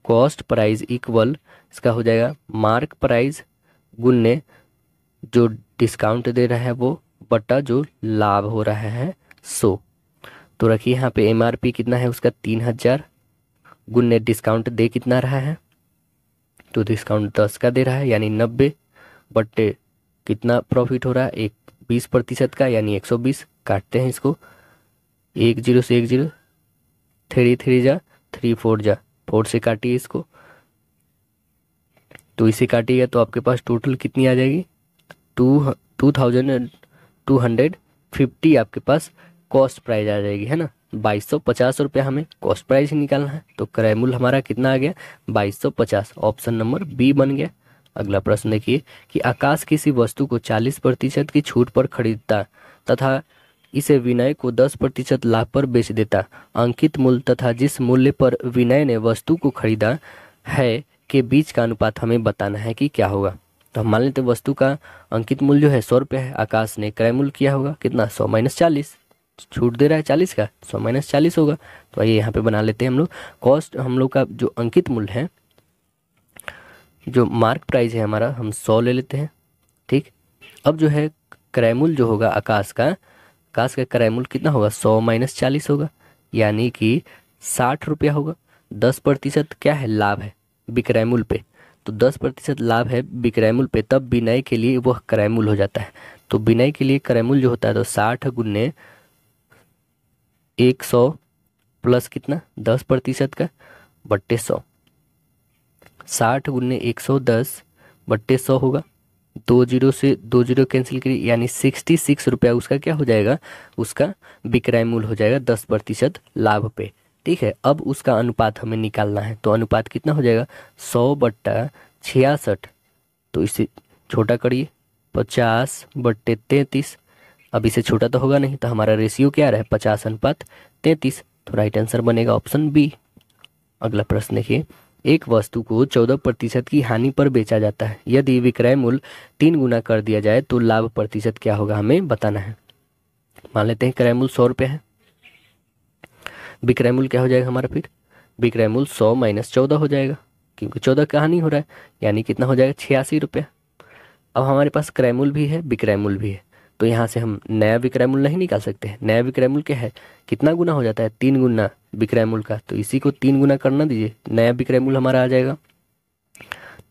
कॉस्ट प्राइस इक्वल इसका हो जाएगा मार्क प्राइस गुन्ने जो डिस्काउंट दे रहा है वो बट्टा जो लाभ हो रहा है सो तो रखिए यहाँ पे एमआरपी कितना है उसका तीन हज़ार गुन्ने डिस्काउंट दे कितना रहा है तो डिस्काउंट दस का दे रहा है यानी नब्बे बट्टे कितना प्रॉफिट हो रहा है एक बीस प्रतिशत का यानी एक सौ बीस काटते हैं इसको एक जीरो से एक जीरो थ्री थ्री जा थ्री फोर जा फोर से काटिए इसको तो इसे काटिएगा तो आपके पास टोटल कितनी आ जाएगी two two thousand two hundred fifty आपके पास कॉस्ट प्राइस आ जाएगी है ना बाईस सौ पचास रुपया हमें कॉस्ट प्राइस निकालना है तो क्रैमुल हमारा कितना आ गया बाईस सौ पचास ऑप्शन नंबर बी बन गया अगला प्रश्न देखिए कि आकाश किसी वस्तु को 40 प्रतिशत की छूट पर खरीदता तथा इसे विनय को 10 प्रतिशत लाभ पर बेच देता अंकित मूल्य तथा जिस मूल्य पर विनय ने वस्तु को खरीदा है के बीच का अनुपात हमें बताना है कि क्या होगा तो हम मान लेते वस्तु का अंकित मूल्य जो है सौ रुपये है आकाश ने क्रय मूल्य किया होगा कितना सौ माइनस चालीस तो छूट दे रहा है चालीस का सौ माइनस चालीस होगा तो आइए यहाँ पे बना लेते हैं हम लोग कॉस्ट हम लोग का जो अंकित मूल्य है जो मार्क प्राइस है हमारा हम सौ ले लेते हैं ठीक अब जो है क्रैमुल जो होगा आकाश का आकाश का क्रैमुल कितना होगा सौ माइनस चालीस होगा यानी कि साठ रुपया होगा दस प्रतिशत क्या है लाभ है बिक्रैमुल पे तो दस प्रतिशत लाभ है बिक्रैमुल पे तब बिनाई के लिए वह क्रैमुल हो जाता है तो बिनाई के लिए क्रैमुल जो होता है तो साठ गुन्ने एक सौ प्लस कितना दस प्रतिशत का बट्टे सौ साठ गुने एक सौ दस बट्टे सौ होगा दो जीरो से दो जीरो कैंसिल करिए यानी सिक्सटी सिक्स रुपया उसका क्या हो जाएगा उसका विक्रय मूल्य हो जाएगा दस प्रतिशत लाभ पे ठीक है अब उसका अनुपात हमें निकालना है तो अनुपात कितना हो जाएगा सौ बट्टा छियासठ तो इसे छोटा करिए पचास बट्टे तैंतीस अब इसे छोटा तो होगा नहीं तो हमारा रेशियो क्या रहा है पचास अनुपात तैंतीस तो राइट आंसर बनेगा ऑप्शन बी अगला प्रश्न देखिए एक वस्तु को चौदह प्रतिशत की हानि पर बेचा जाता है यदि विक्रय मूल्य तीन गुना कर दिया जाए तो लाभ प्रतिशत क्या होगा हमें बताना है मान लेते हैं क्रय मूल्य सौ रुपये है विक्रय मूल्य क्या हो जाएगा हमारा फिर विक्रय मूल्य सौ माइनस चौदह हो जाएगा क्योंकि चौदह का हानि हो रहा है यानी कितना हो जाएगा छियासी रुपये अब हमारे पास क्रय मूल्य भी है विक्रय मूल्य भी है तो यहाँ से हम नया विक्रय मूल्य नहीं निकाल सकते हैं नया विक्रय मूल्य क्या है कितना गुना हो जाता है तीन गुना विक्रय मूल्य का तो इसी को तीन गुना करना दीजिए नया विक्रय मूल्य हमारा आ जाएगा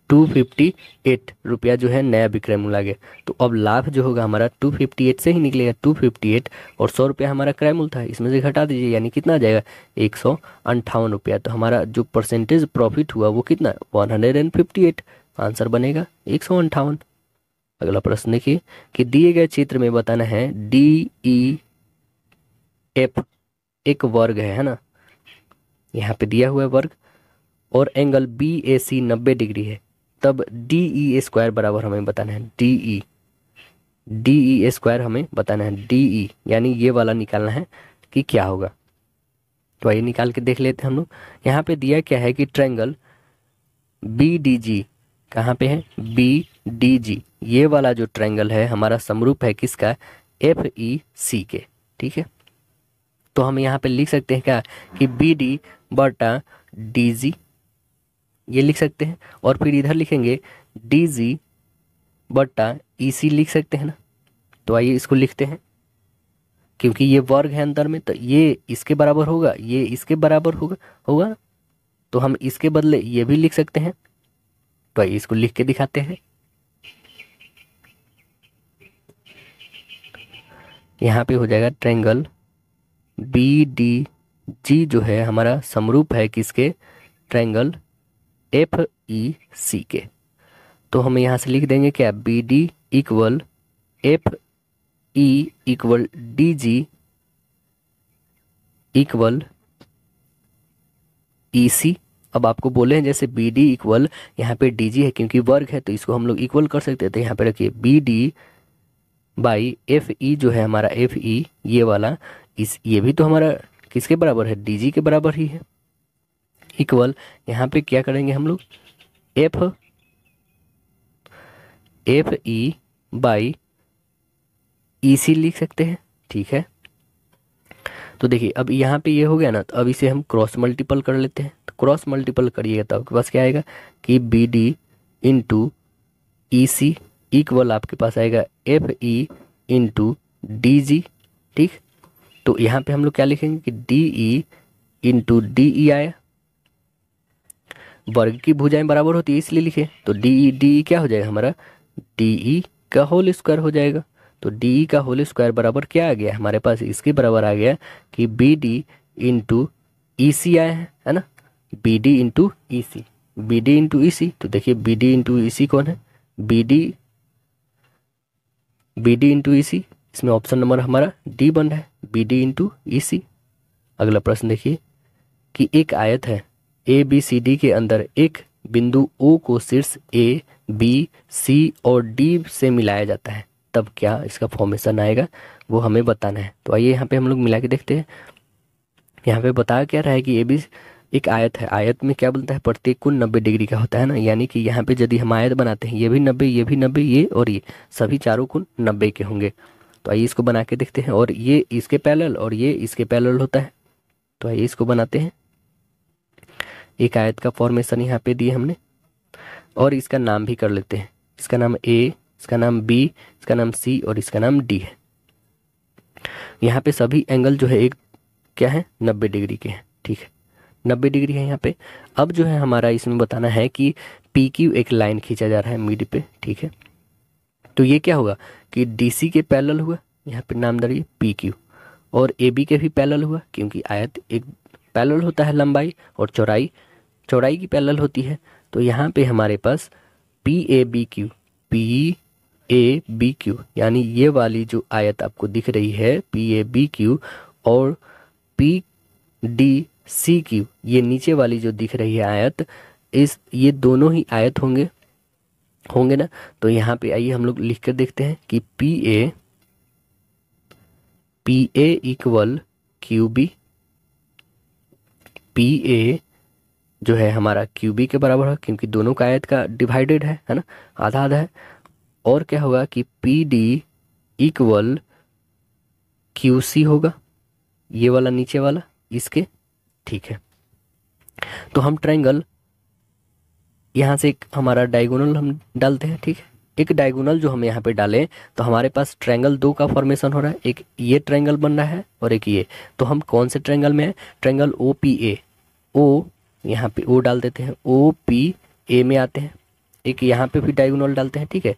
टू फिफ्टी एट रुपया जो है नया विक्रय मूल्य आ गया तो अब लाभ जो होगा हमारा टू फिफ्टी एट से ही निकलेगा टू फिफ्टी एट और सौ रुपया हमारा क्रय मूल्य था इसमें से घटा दीजिए यानी कितना आ जाएगा एक सौ अंठावन रुपया तो हमारा जो परसेंटेज प्रॉफिट हुआ वो कितना one hundred and fifty eight answer बनेगा एक सौ अंठावन अगला प्रश्न देखिए कि दिए गए चित्र में बताना है डी ई एफ एक वर्ग है है ना यहाँ पे दिया हुआ है वर्ग और एंगल बी ए सी नब्बे डिग्री है तब डी ई स्क्वायर बराबर हमें बताना है D E D E square हमें बताना है डी ई e। यानी ये वाला निकालना है कि क्या होगा तो आइए निकाल के देख लेते हैं हम लोग यहाँ पे दिया क्या है कि ट्रेंगल बी डी जी कहाँ पे है बी डी जी ये वाला जो ट्रायंगल है हमारा समरूप है किसका एफ ई सी के ठीक है तो हम यहाँ पे लिख सकते हैं क्या कि बी डी बटा डी जी ये लिख सकते हैं और फिर इधर लिखेंगे डी जी बटा ई e सी लिख सकते हैं ना तो आइए इसको लिखते हैं क्योंकि ये वर्ग है अंदर में तो ये इसके बराबर होगा ये इसके बराबर होगा होगा तो हम इसके बदले ये भी लिख सकते हैं तो आइए इसको लिख के दिखाते हैं यहाँ पे हो जाएगा ट्रेंगल बी डी जी जो है हमारा समरूप है किसके ट्रेंगल एफ ई सी के तो हम यहाँ से लिख देंगे क्या B D equal F E equal D G equal E C अब आपको बोले हैं जैसे बी डी इक्वल यहाँ पे डी जी है क्योंकि वर्ग है तो इसको हम लोग इक्वल कर सकते हैं तो यहाँ पे रखिए B D by F E जो है हमारा एफ ई e, ये वाला इस ये भी तो हमारा किसके बराबर है डी जी के बराबर ही है इक्वल यहाँ पे क्या करेंगे हम लोग F F E by E C लिख सकते हैं ठीक है तो देखिए अब यहाँ पे ये हो गया ना तो अब इसे हम क्रॉस मल्टीपल कर लेते हैं तो क्रॉस मल्टीपल करिएगा तो आपके पास क्या आएगा कि B D into E C equal आपके पास आएगा F E into D G ठीक तो यहाँ पे हम लोग क्या लिखेंगे कि D E into D E आया वर्ग की भुजाएं बराबर होती है इसलिए लिखे तो डी ई डी ई क्या हो जाएगा हमारा डी ई का होल स्क्वायर हो जाएगा तो डी ई का होल स्क्वायर बराबर क्या आ गया हमारे पास इसके बराबर आ गया कि B D into E C आया है है ना B D into E C B D into E C तो देखिए B D into E C कौन है B D B D into E C इसमें ऑप्शन नंबर हमारा डी बन है B D into E C अगला प्रश्न देखिए कि एक आयत है ए बी सी डी के अंदर एक बिंदु ओ को शीर्ष ए बी सी और डी से मिलाया जाता है तब क्या इसका फॉर्मेशन आएगा वो हमें बताना है तो आइए यहाँ पे हम लोग मिला के देखते हैं यहाँ पे बताया क्या रहा है कि ए बी एक आयत है आयत में क्या बोलता है प्रत्येक कुल नब्बे डिग्री का होता है ना यानी कि यहाँ पे यदि हम आयत बनाते हैं ये भी नब्बे ये भी नब्बे ये और ये सभी चारों कुल नब्बे के होंगे तो आइए इसको बना के देखते हैं और ये इसके पैरल और ये इसके पैरल होता है तो आइए इसको बनाते हैं एक आयत का फॉर्मेशन यहाँ पे दिए हमने और इसका नाम भी कर लेते हैं इसका नाम ए इसका नाम बी इसका नाम सी और इसका नाम डी है यहाँ पे सभी एंगल जो है एक क्या है नब्बे डिग्री के हैं ठीक है 90 डिग्री है यहाँ पे अब जो है हमारा इसमें बताना है कि पी की एक लाइन खींचा जा रहा है मिड पे ठीक है तो ये क्या होगा कि डी सी के पैरल हुआ यहाँ पे नाम दरिए पी क्यू और ए बी के भी पैरल हुआ क्योंकि आयत एक पैरल होता है लंबाई और चौड़ाई चौड़ाई की पैरल होती है तो यहाँ पे हमारे पास P A B Q P A B Q यानी ये वाली जो आयत आपको दिख रही है पी ए बी क्यू और पी डी सी क्यू ये नीचे वाली जो दिख रही है आयत इस ये दोनों ही आयत होंगे होंगे ना तो यहाँ पे आइए हम लोग लिख कर देखते हैं कि P A P A equal Q B P A जो है हमारा क्यू बी के बराबर है क्योंकि दोनों का आयत का डिवाइडेड है है ना आधा आधा है और क्या होगा कि P D equal Q C होगा ये वाला नीचे वाला इसके ठीक है तो हम ट्रायंगल यहाँ से एक हमारा डायगोनल हम डालते हैं ठीक है एक डायगोनल जो हम यहाँ पे डालें तो हमारे पास ट्रायंगल दो का फॉर्मेशन हो रहा है एक ये ट्रायंगल बन रहा है और एक ये तो हम कौन से ट्रायंगल में है ट्रायंगल ओ पी ए ओ यहाँ पे ओ डाल देते हैं ओ पी ए में आते हैं एक यहाँ पे भी डायगोनल डालते हैं ठीक है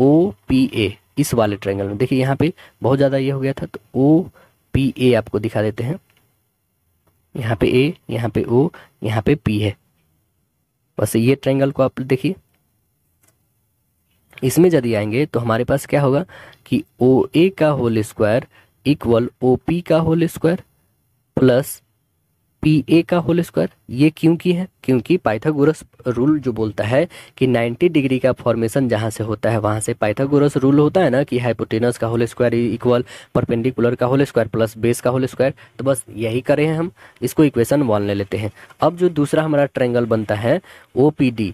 ओ पी ए इस वाले ट्रायंगल में देखिए यहाँ पे बहुत ज़्यादा ये हो गया था तो ओ पी ए आपको दिखा देते हैं यहाँ पे ए यहाँ पे ओ यहाँ पे पी है बस ये ट्रायंगल को आप देखिए इसमें यदि आएंगे तो हमारे पास क्या होगा कि ओ ए का whole square equal O P का whole square plus P A का होल स्क्वायर ये क्यों की है क्योंकि पाइथागोरस रूल जो बोलता है कि 90 डिग्री का फॉर्मेशन जहाँ से होता है वहाँ से पाइथागोरस रूल होता है ना कि हाइपोटेनस का होल स्क्वायर इक्वल परपेंडिकुलर का होल स्क्वायर प्लस बेस का होल स्क्वायर तो बस यही करें हैं हम इसको इक्वेशन वन ले लेते हैं अब जो दूसरा हमारा ट्रेंगल बनता है O P D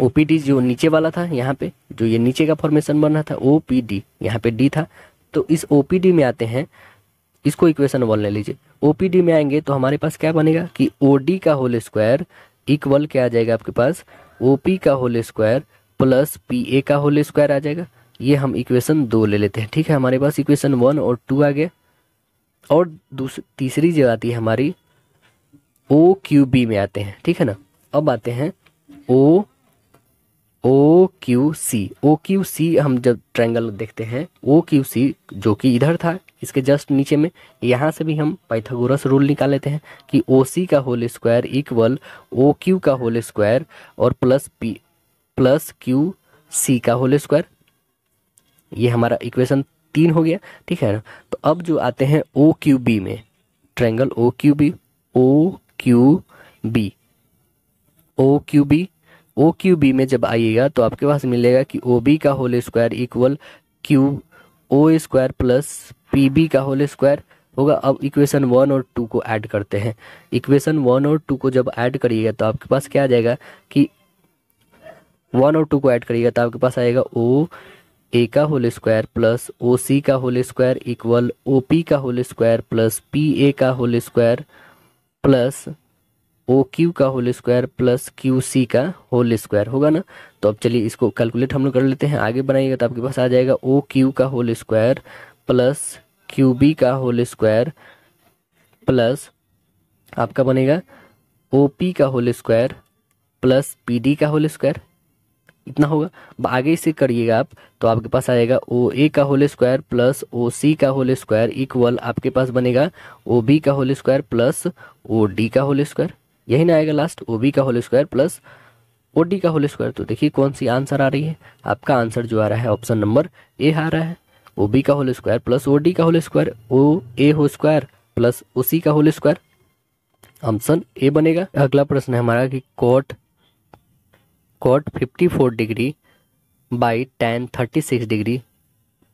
O P D जो नीचे वाला था यहाँ पे जो ये नीचे का फॉर्मेशन बन रहा था ओ पी डी यहाँ पे डी था तो इस ओ पी डी में आते हैं इसको इक्वेशन वन ले लीजिए ओपीडी में आएंगे तो हमारे पास क्या बनेगा कि ओडी का होल स्क्वायर इक्वल क्या आ जाएगा आपके पास ओपी का whole square plus P A का होल स्क्वायर आ जाएगा ये हम इक्वेशन दो ले लेते हैं ठीक है हमारे पास इक्वेशन वन और टू आ गया और दूसरी तीसरी जो आती है हमारी ओ क्यू बी में आते हैं ठीक है ना अब आते हैं ओ O Q C O Q C हम जब ट्रायंगल देखते हैं ओ क्यू सी जो कि इधर था इसके जस्ट नीचे में यहाँ से भी हम पाइथागोरस रूल निकाल लेते हैं कि ओ सी का whole square equal O Q का होल स्क्वायर और plus P plus Q C का होल स्क्वायर ये हमारा इक्वेशन तीन हो गया ठीक है ना तो अब जो आते हैं ओ क्यू बी में triangle O Q B O Q B O Q B O Q B में जब आइएगा तो आपके पास मिलेगा कि ओ बी का whole square equal Q O square plus P B का होल स्क्वायर होगा अब इक्वेशन वन और टू को ऐड करते हैं इक्वेशन वन और टू को जब ऐड करिएगा तो आपके पास क्या आ जाएगा कि वन और टू को ऐड करिएगा तो आपके पास आएगा ओ ए का whole square plus O C का whole square equal O P का whole square plus P A का whole square plus O Q का whole square plus Q C का होल स्क्वायर होगा ना तो अब चलिए इसको कैलकुलेट हम लोग कर लेते हैं आगे बनाइएगा तो आपके पास आ जाएगा ओ क्यू का whole square plus Q B का होल स्क्वायर प्लस आपका बनेगा ओ पी का whole square plus P D का होल स्क्वायर इतना होगा आगे इसे करिएगा आप तो आपके पास आएगा ओ ए का whole square plus O C का होल स्क्वायर इक्वल आपके पास बनेगा ओ बी का whole square plus O D का होल स्क्वायर यही ना आएगा लास्ट ओ बी का whole square plus O D का होल स्क्वायर तो देखिए कौन सी आंसर आ रही है आपका आंसर जो आ रहा है ऑप्शन नंबर ए आ रहा है ओ बी का whole square plus O D का होल स्क्वायर ओ ए हो स्क्वायर प्लस ओ सी का होल स्क्वायर ऑप्शन ए बनेगा अगला प्रश्न है हमारा कि cot cot fifty four degree by tan thirty six degree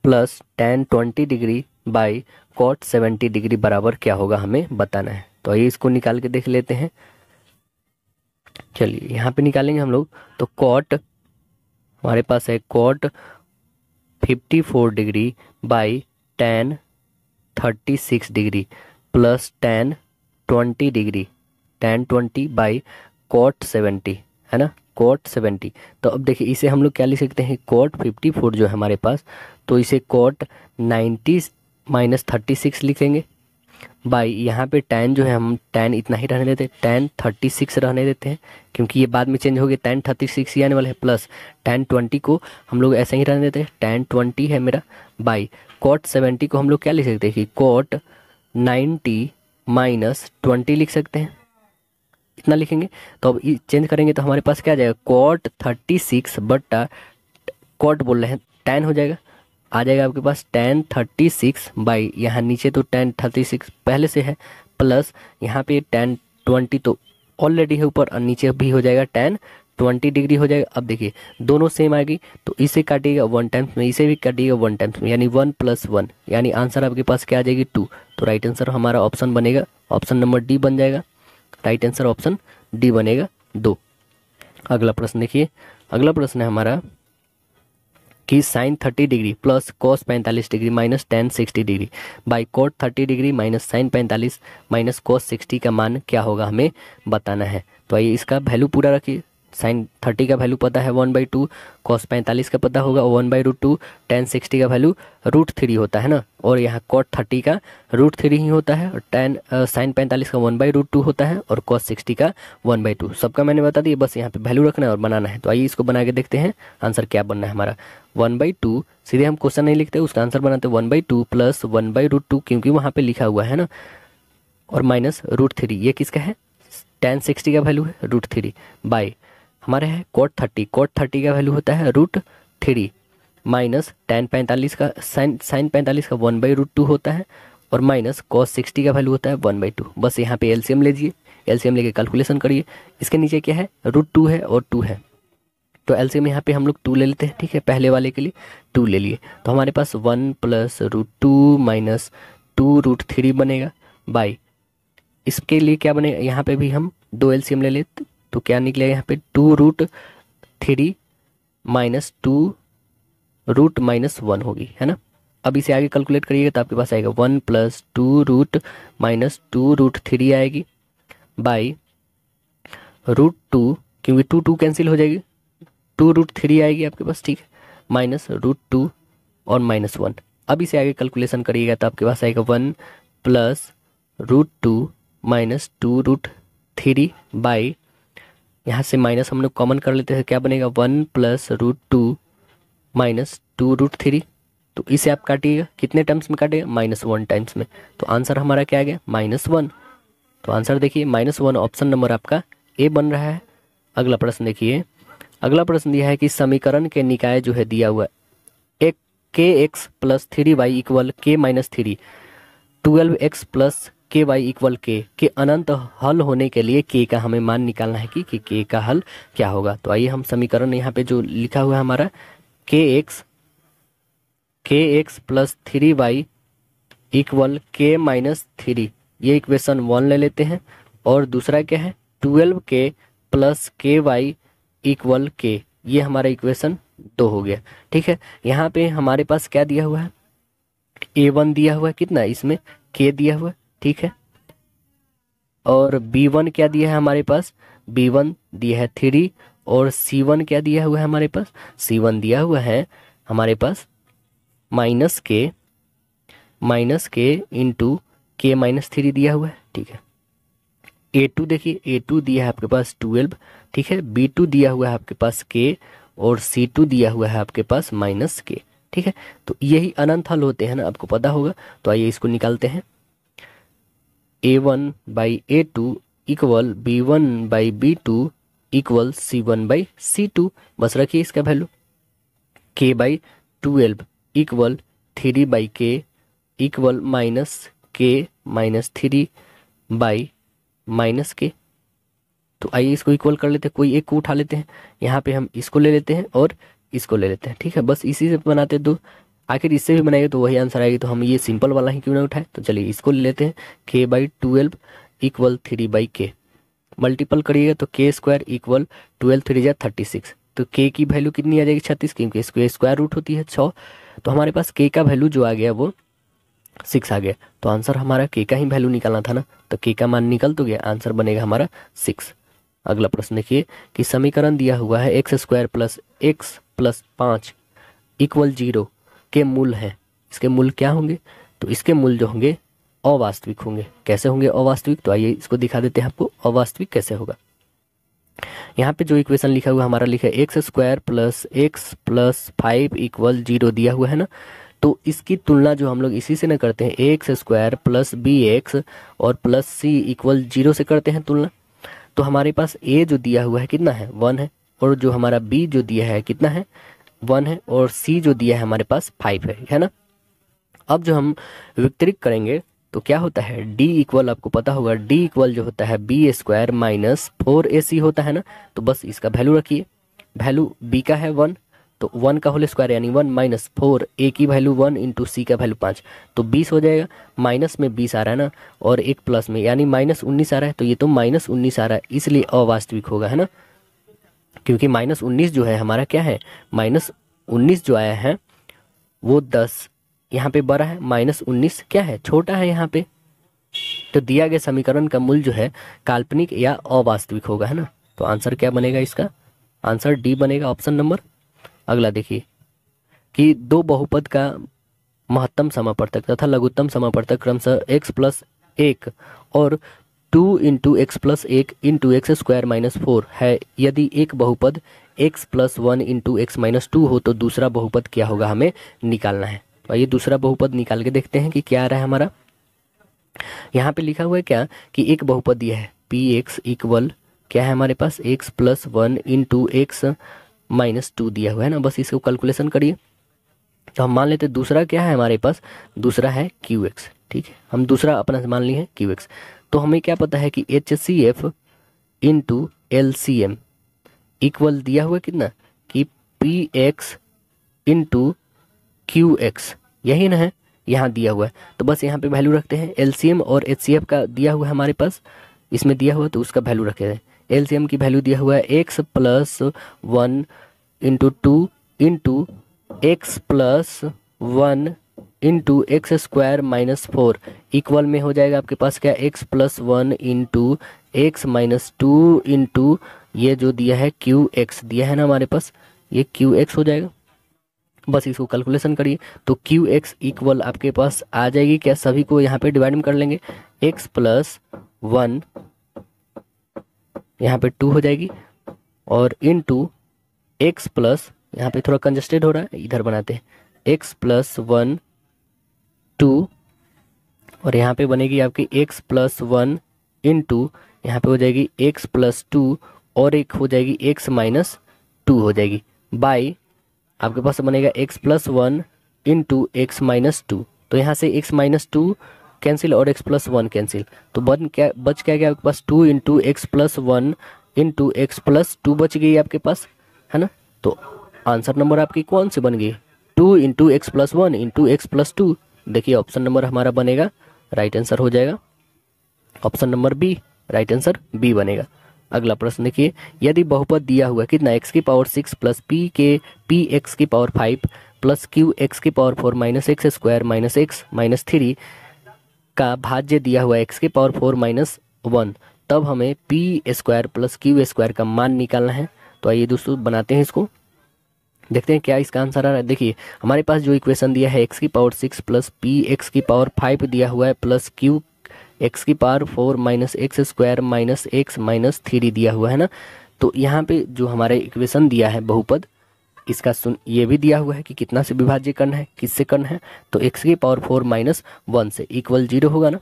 plus tan twenty degree by cot seventy degree बराबर क्या होगा हमें बताना है तो आइए इसको निकाल के देख लेते हैं चलिए यहाँ पे निकालेंगे हम लोग तो कोट हमारे पास है cot fifty four degree by tan thirty six degree plus tan twenty degree tan twenty by cot seventy है ना कॉट सेवेंटी तो अब देखिए इसे हम लोग क्या लिख सकते हैं कॉट फिफ्टी फोर जो है हमारे पास तो इसे cot ninety minus thirty six लिखेंगे बाई यहाँ पे टेन जो है हम टेन इतना ही रहने देते हैं टेन थर्टी सिक्स रहने देते हैं क्योंकि ये बाद में चेंज हो गया टेन थर्टी सिक्स ही आने वाला है प्लस टेन ट्वेंटी को हम लोग ऐसे ही रहने देते हैं टेन ट्वेंटी है मेरा बाई कॉट सेवेंटी को हम लोग क्या लिख सकते हैं कि कॉट नाइन्टी माइनस ट्वेंटी लिख सकते हैं इतना लिखेंगे तो अब चेंज करेंगे तो हमारे पास क्या आ जाएगा कॉट थर्टी सिक्स बट्टा कॉट बोल रहे हैं टेन हो जाएगा आ जाएगा आपके पास टेन थर्टी सिक्स बाई यहाँ नीचे तो टेन थर्टी सिक्स पहले से है प्लस यहाँ पे टेन ट्वेंटी तो ऑलरेडी है ऊपर और नीचे भी हो जाएगा टेन ट्वेंटी डिग्री हो जाएगा अब देखिए दोनों सेम आएगी तो इसे काटिएगा वन टाइम्स में इसे भी काटिएगा वन टाइम्स में यानी वन प्लस वन यानी आंसर आपके पास क्या आ जाएगी टू तो राइट आंसर हमारा ऑप्शन बनेगा ऑप्शन नंबर डी बन जाएगा राइट आंसर ऑप्शन डी बनेगा दो अगला प्रश्न देखिए अगला प्रश्न है हमारा कि sine thirty degree plus cos पैंतालीस degree minus tan sixty degree by cot thirty degree minus sine पैंतालीस माइनस कॉस सिक्सटी का मान क्या होगा हमें बताना है तो आइए इसका वैल्यू पूरा रखिए साइन थर्टी का वैल्यू पता है वन बाई टू कॉस पैंतालीस का पता होगा one by root two tan sixty का वैल्यू रूट थ्री होता है ना और यहाँ कॉट थर्टी का रूट थ्री ही होता है और टेन साइन पैंतालीस का वन बाई रूट टू होता है और कॉस सिक्सटी का वन बाई टू सबका मैंने बता दिया बस यहाँ पे वैल्यू रखना है और बनाना है तो आइए इसको बना के देखते हैं आंसर क्या बनना है हमारा वन बाई टू सीधे हम क्वेश्चन नहीं लिखते उसका आंसर बनाते one by two plus one by root two क्योंकि वहाँ पर लिखा हुआ है ना और माइनस रूट थ्री ये किसका है टेन सिक्सटी का वैल्यू है रूट थ्री बाई हमारे हैं कोट थर्टी कोट थर्टी का वैल्यू होता है रूट थ्री माइनस टेन पैंतालीस का साइन साइन पैंतालीस का वन बाई रूट टू होता है और माइनस कॉस सिक्सटी का वैल्यू होता है वन बाई टू बस यहाँ पे एलसीएम लीजिए एलसीएम लेके कैलकुलेशन करिए इसके नीचे क्या है रूट टू है और टू है तो एलसीएम यहाँ पे हम लोग टू ले लेते हैं ठीक है पहले वाले के लिए टू ले लिए तो हमारे पास one plus root two minus two root three बनेगा बाई इसके लिए क्या बनेगा यहाँ पे भी हम दो एलसीएम ले लेते तो क्या निकलेगा यहाँ पे two root three minus two root minus one होगी है ना अब इसे आगे कैलकुलेट करिएगा तो आपके पास आएगा one plus two root minus two root three आएगी बाई रूट टू क्योंकि टू टू कैंसिल हो जाएगी टू रूट थ्री आएगी आपके पास ठीक है माइनस रूट टू और माइनस वन अब इसे आगे कैलकुलेशन करिएगा तो आपके पास आएगा one plus root two minus two root three by यहाँ से माइनस हम लोग कॉमन कर लेते हैं क्या बनेगा one plus root two minus two root three तो इसे आप काटिएगा कितने टर्म्स में काटिए माइनस वन टाइम्स में तो आंसर हमारा क्या आ गया माइनस वन तो आंसर देखिए माइनस वन ऑप्शन नंबर आपका ए बन रहा है अगला प्रश्न देखिए अगला प्रश्न यह है कि समीकरण के निकाय जो है दिया हुआ एक k x plus three y equal k minus three twelve x plus k y equal k के अनंत हल होने के लिए के का हमें मान निकालना है कि के, के का हल क्या होगा तो आइए हम समीकरण यहाँ पे जो लिखा हुआ है हमारा k x k x plus three y equal k minus three ये इक्वेशन वन ले लेते हैं और दूसरा क्या है ट्वेल्व के प्लस के वाई इक्वल के ये हमारा इक्वेशन दो हो गया ठीक है यहाँ पे हमारे पास क्या दिया हुआ है ए वन दिया हुआ है कितना इसमें के दिया हुआ है ठीक है और बी वन क्या दिया है हमारे पास बी वन दिया है थ्री और सी वन क्या दिया हुआ है हमारे पास सी वन दिया हुआ है हमारे पास minus k minus k into k minus three दिया हुआ है ठीक है ए टू देखिए ए टू दिया है आपके पास ट्वेल्व ठीक है बी टू दिया हुआ है आपके पास के और सी टू दिया हुआ है आपके पास माइनस के ठीक है तो यही अनंत हल होते हैं ना आपको पता होगा तो आइए इसको निकालते हैं a one by a two equal b one by b two equal c one by c two बस रखिए इसका value k by twelve equal three by k equal minus k minus three by minus k तो आइए इसको equal कर लेते हैं कोई एक को उठा लेते हैं यहाँ पे हम इसको ले लेते हैं और इसको ले लेते हैं ठीक है बस इसी से बनाते दो आखिर इससे भी बनाएंगे तो वही आंसर आएगी तो हम ये सिंपल वाला ही क्यों ना उठाए तो चलिए इसको ले लेते हैं k by twelve equal three by k multiple करिएगा तो k square equal twelve three जै थर्टी सिक्स तो के की वैल्यू कितनी आ जाएगी छत्तीस क्योंकि इसके स्क्वायर रूट होती है छः तो हमारे पास के का वैल्यू जो आ गया वो सिक्स आ गया तो आंसर हमारा के का ही वैल्यू निकालना था ना तो के का मान निकल तो गया आंसर बनेगा हमारा सिक्स अगला प्रश्न देखिए कि समीकरण दिया हुआ है x square plus x plus पाँच इक्वल जीरो के मूल हैं इसके मूल क्या होंगे तो इसके मूल जो होंगे अवास्तविक होंगे कैसे होंगे अवास्तविक तो आइए इसको दिखा देते हैं आपको अवास्तविक कैसे होगा यहाँ पे जो इक्वेशन लिखा हुआ हमारा लिखा है x square plus x plus five equal zero दिया हुआ है ना तो इसकी तुलना जो हम लोग इसी से ना करते हैं x square plus b x और प्लस सी इक्वल जीरो से करते हैं तुलना तो हमारे पास ए जो दिया हुआ है कितना है वन है और जो हमारा बी जो दिया है कितना है वन है और सी जो दिया है हमारे पास फाइव है है ना अब जो हम वितरित करेंगे तो क्या होता है डी इक्वल आपको पता होगा डी इक्वल जो होता है b square minus four a c होता है ना तो बस इसका वैल्यू रखिए वैल्यू बी का है वन तो वन का होल स्क्वायर यानी वन माइनस फोर ए की वैल्यू वन इंटू सी का वैल्यू पाँच तो बीस हो जाएगा माइनस में बीस आ रहा है ना और एक प्लस में यानी माइनस उन्नीस आ रहा है तो ये तो माइनस उन्नीस आ रहा है इसलिए अवास्तविक होगा है ना क्योंकि माइनस उन्नीस जो है हमारा क्या है माइनस उन्नीस जो आया है वो दस यहाँ पे बड़ा है माइनस उन्नीस क्या है छोटा है यहाँ पे तो दिया गया समीकरण का मूल जो है काल्पनिक या अवास्तविक होगा है ना तो आंसर क्या बनेगा इसका आंसर डी बनेगा ऑप्शन नंबर अगला देखिए कि दो बहुपद का महत्तम समापर्तक तथा लघुत्तम समापर्तक क्रमशः एक्स प्लस एक और टू इंटू एक्स प्लस एक into x square minus four है यदि एक बहुपद x plus one into x minus two हो तो दूसरा बहुपद क्या होगा हमें निकालना है और तो ये दूसरा बहुपद निकाल के देखते हैं कि क्या आ रहा है हमारा यहाँ पे लिखा हुआ है क्या कि एक बहुपद यह है पी एक्स इक्वल क्या है हमारे पास x plus one into x minus two दिया हुआ है ना बस इसको कैलकुलेशन करिए तो हम मान लेते दूसरा क्या है हमारे पास दूसरा है क्यू एक्स ठीक है हम दूसरा अपना मान लिए हैं क्यू एक्स तो हमें क्या पता है कि H C F into L C M equal दिया हुआ कितना कि p x into q x यही ना है यहाँ दिया हुआ है तो बस यहाँ पे वैल्यू रखते हैं एल सी एम और एच सी एफ का दिया हुआ है हमारे पास इसमें दिया हुआ तो उसका वैल्यू रखे हैं एल सी एम की वैल्यू दिया हुआ है x plus one into two into x plus one in two x square minus four equal में हो जाएगा आपके पास क्या x plus one in two x minus two in two ये जो दिया है क्यू एक्स दिया है ना हमारे पास ये क्यू एक्स हो जाएगा बस इसको कैलकुलेशन करिए तो क्यू एक्स इक्वल आपके पास आ जाएगी क्या सभी को यहाँ पे डिवाइड कर लेंगे एक्स प्लस वन यहाँ पे टू हो जाएगी और इन टू एक्स प्लस यहाँ पे थोड़ा कंजस्टेड हो रहा है इधर बनाते हैं एक्स प्लस वन टू और यहाँ पे बनेगी आपकी x plus one in two यहाँ पर हो जाएगी एक्स प्लस टू और एक हो जाएगी एक्स माइनस टू हो जाएगी बाई आपके पास बनेगा x plus one in two x minus two तो यहाँ से एक्स माइनस टू कैंसिल और एक्स प्लस वन कैंसिल तो बन क्या बच क्या गया आपके पास two into x plus one into x plus two बच गई आपके पास है ना तो आंसर नंबर आपकी कौन सी बन गई two into x plus one into x plus two देखिए ऑप्शन नंबर हमारा बनेगा राइट आंसर हो जाएगा option number B right answer B बनेगा अगला प्रश्न देखिए यदि बहुपद दिया हुआ कितना एक्स की पावर सिक्स प्लस पी के पी एक्स की power five plus q x की power four minus x square minus x minus three का भाज्य दिया हुआ एक्स की पावर फोर माइनस वन तब हमें p square plus q square का मान निकालना है तो आइए दोस्तों बनाते हैं इसको देखते हैं क्या इसका आंसर आ रहा है देखिए हमारे पास जो इक्वेशन दिया है एक्स की power six plus p x की पावर फाइव दिया हुआ है प्लस क्यू एक्स की power four minus x square minus x minus three दिया हुआ है ना तो यहाँ पे जो हमारे इक्वेशन दिया है बहुपद इसका सुन ये भी दिया हुआ है कि कितना से विभाज्य करना है किससे करना है तो एक्स की पावर फोर माइनस वन से इक्वल जीरो होगा ना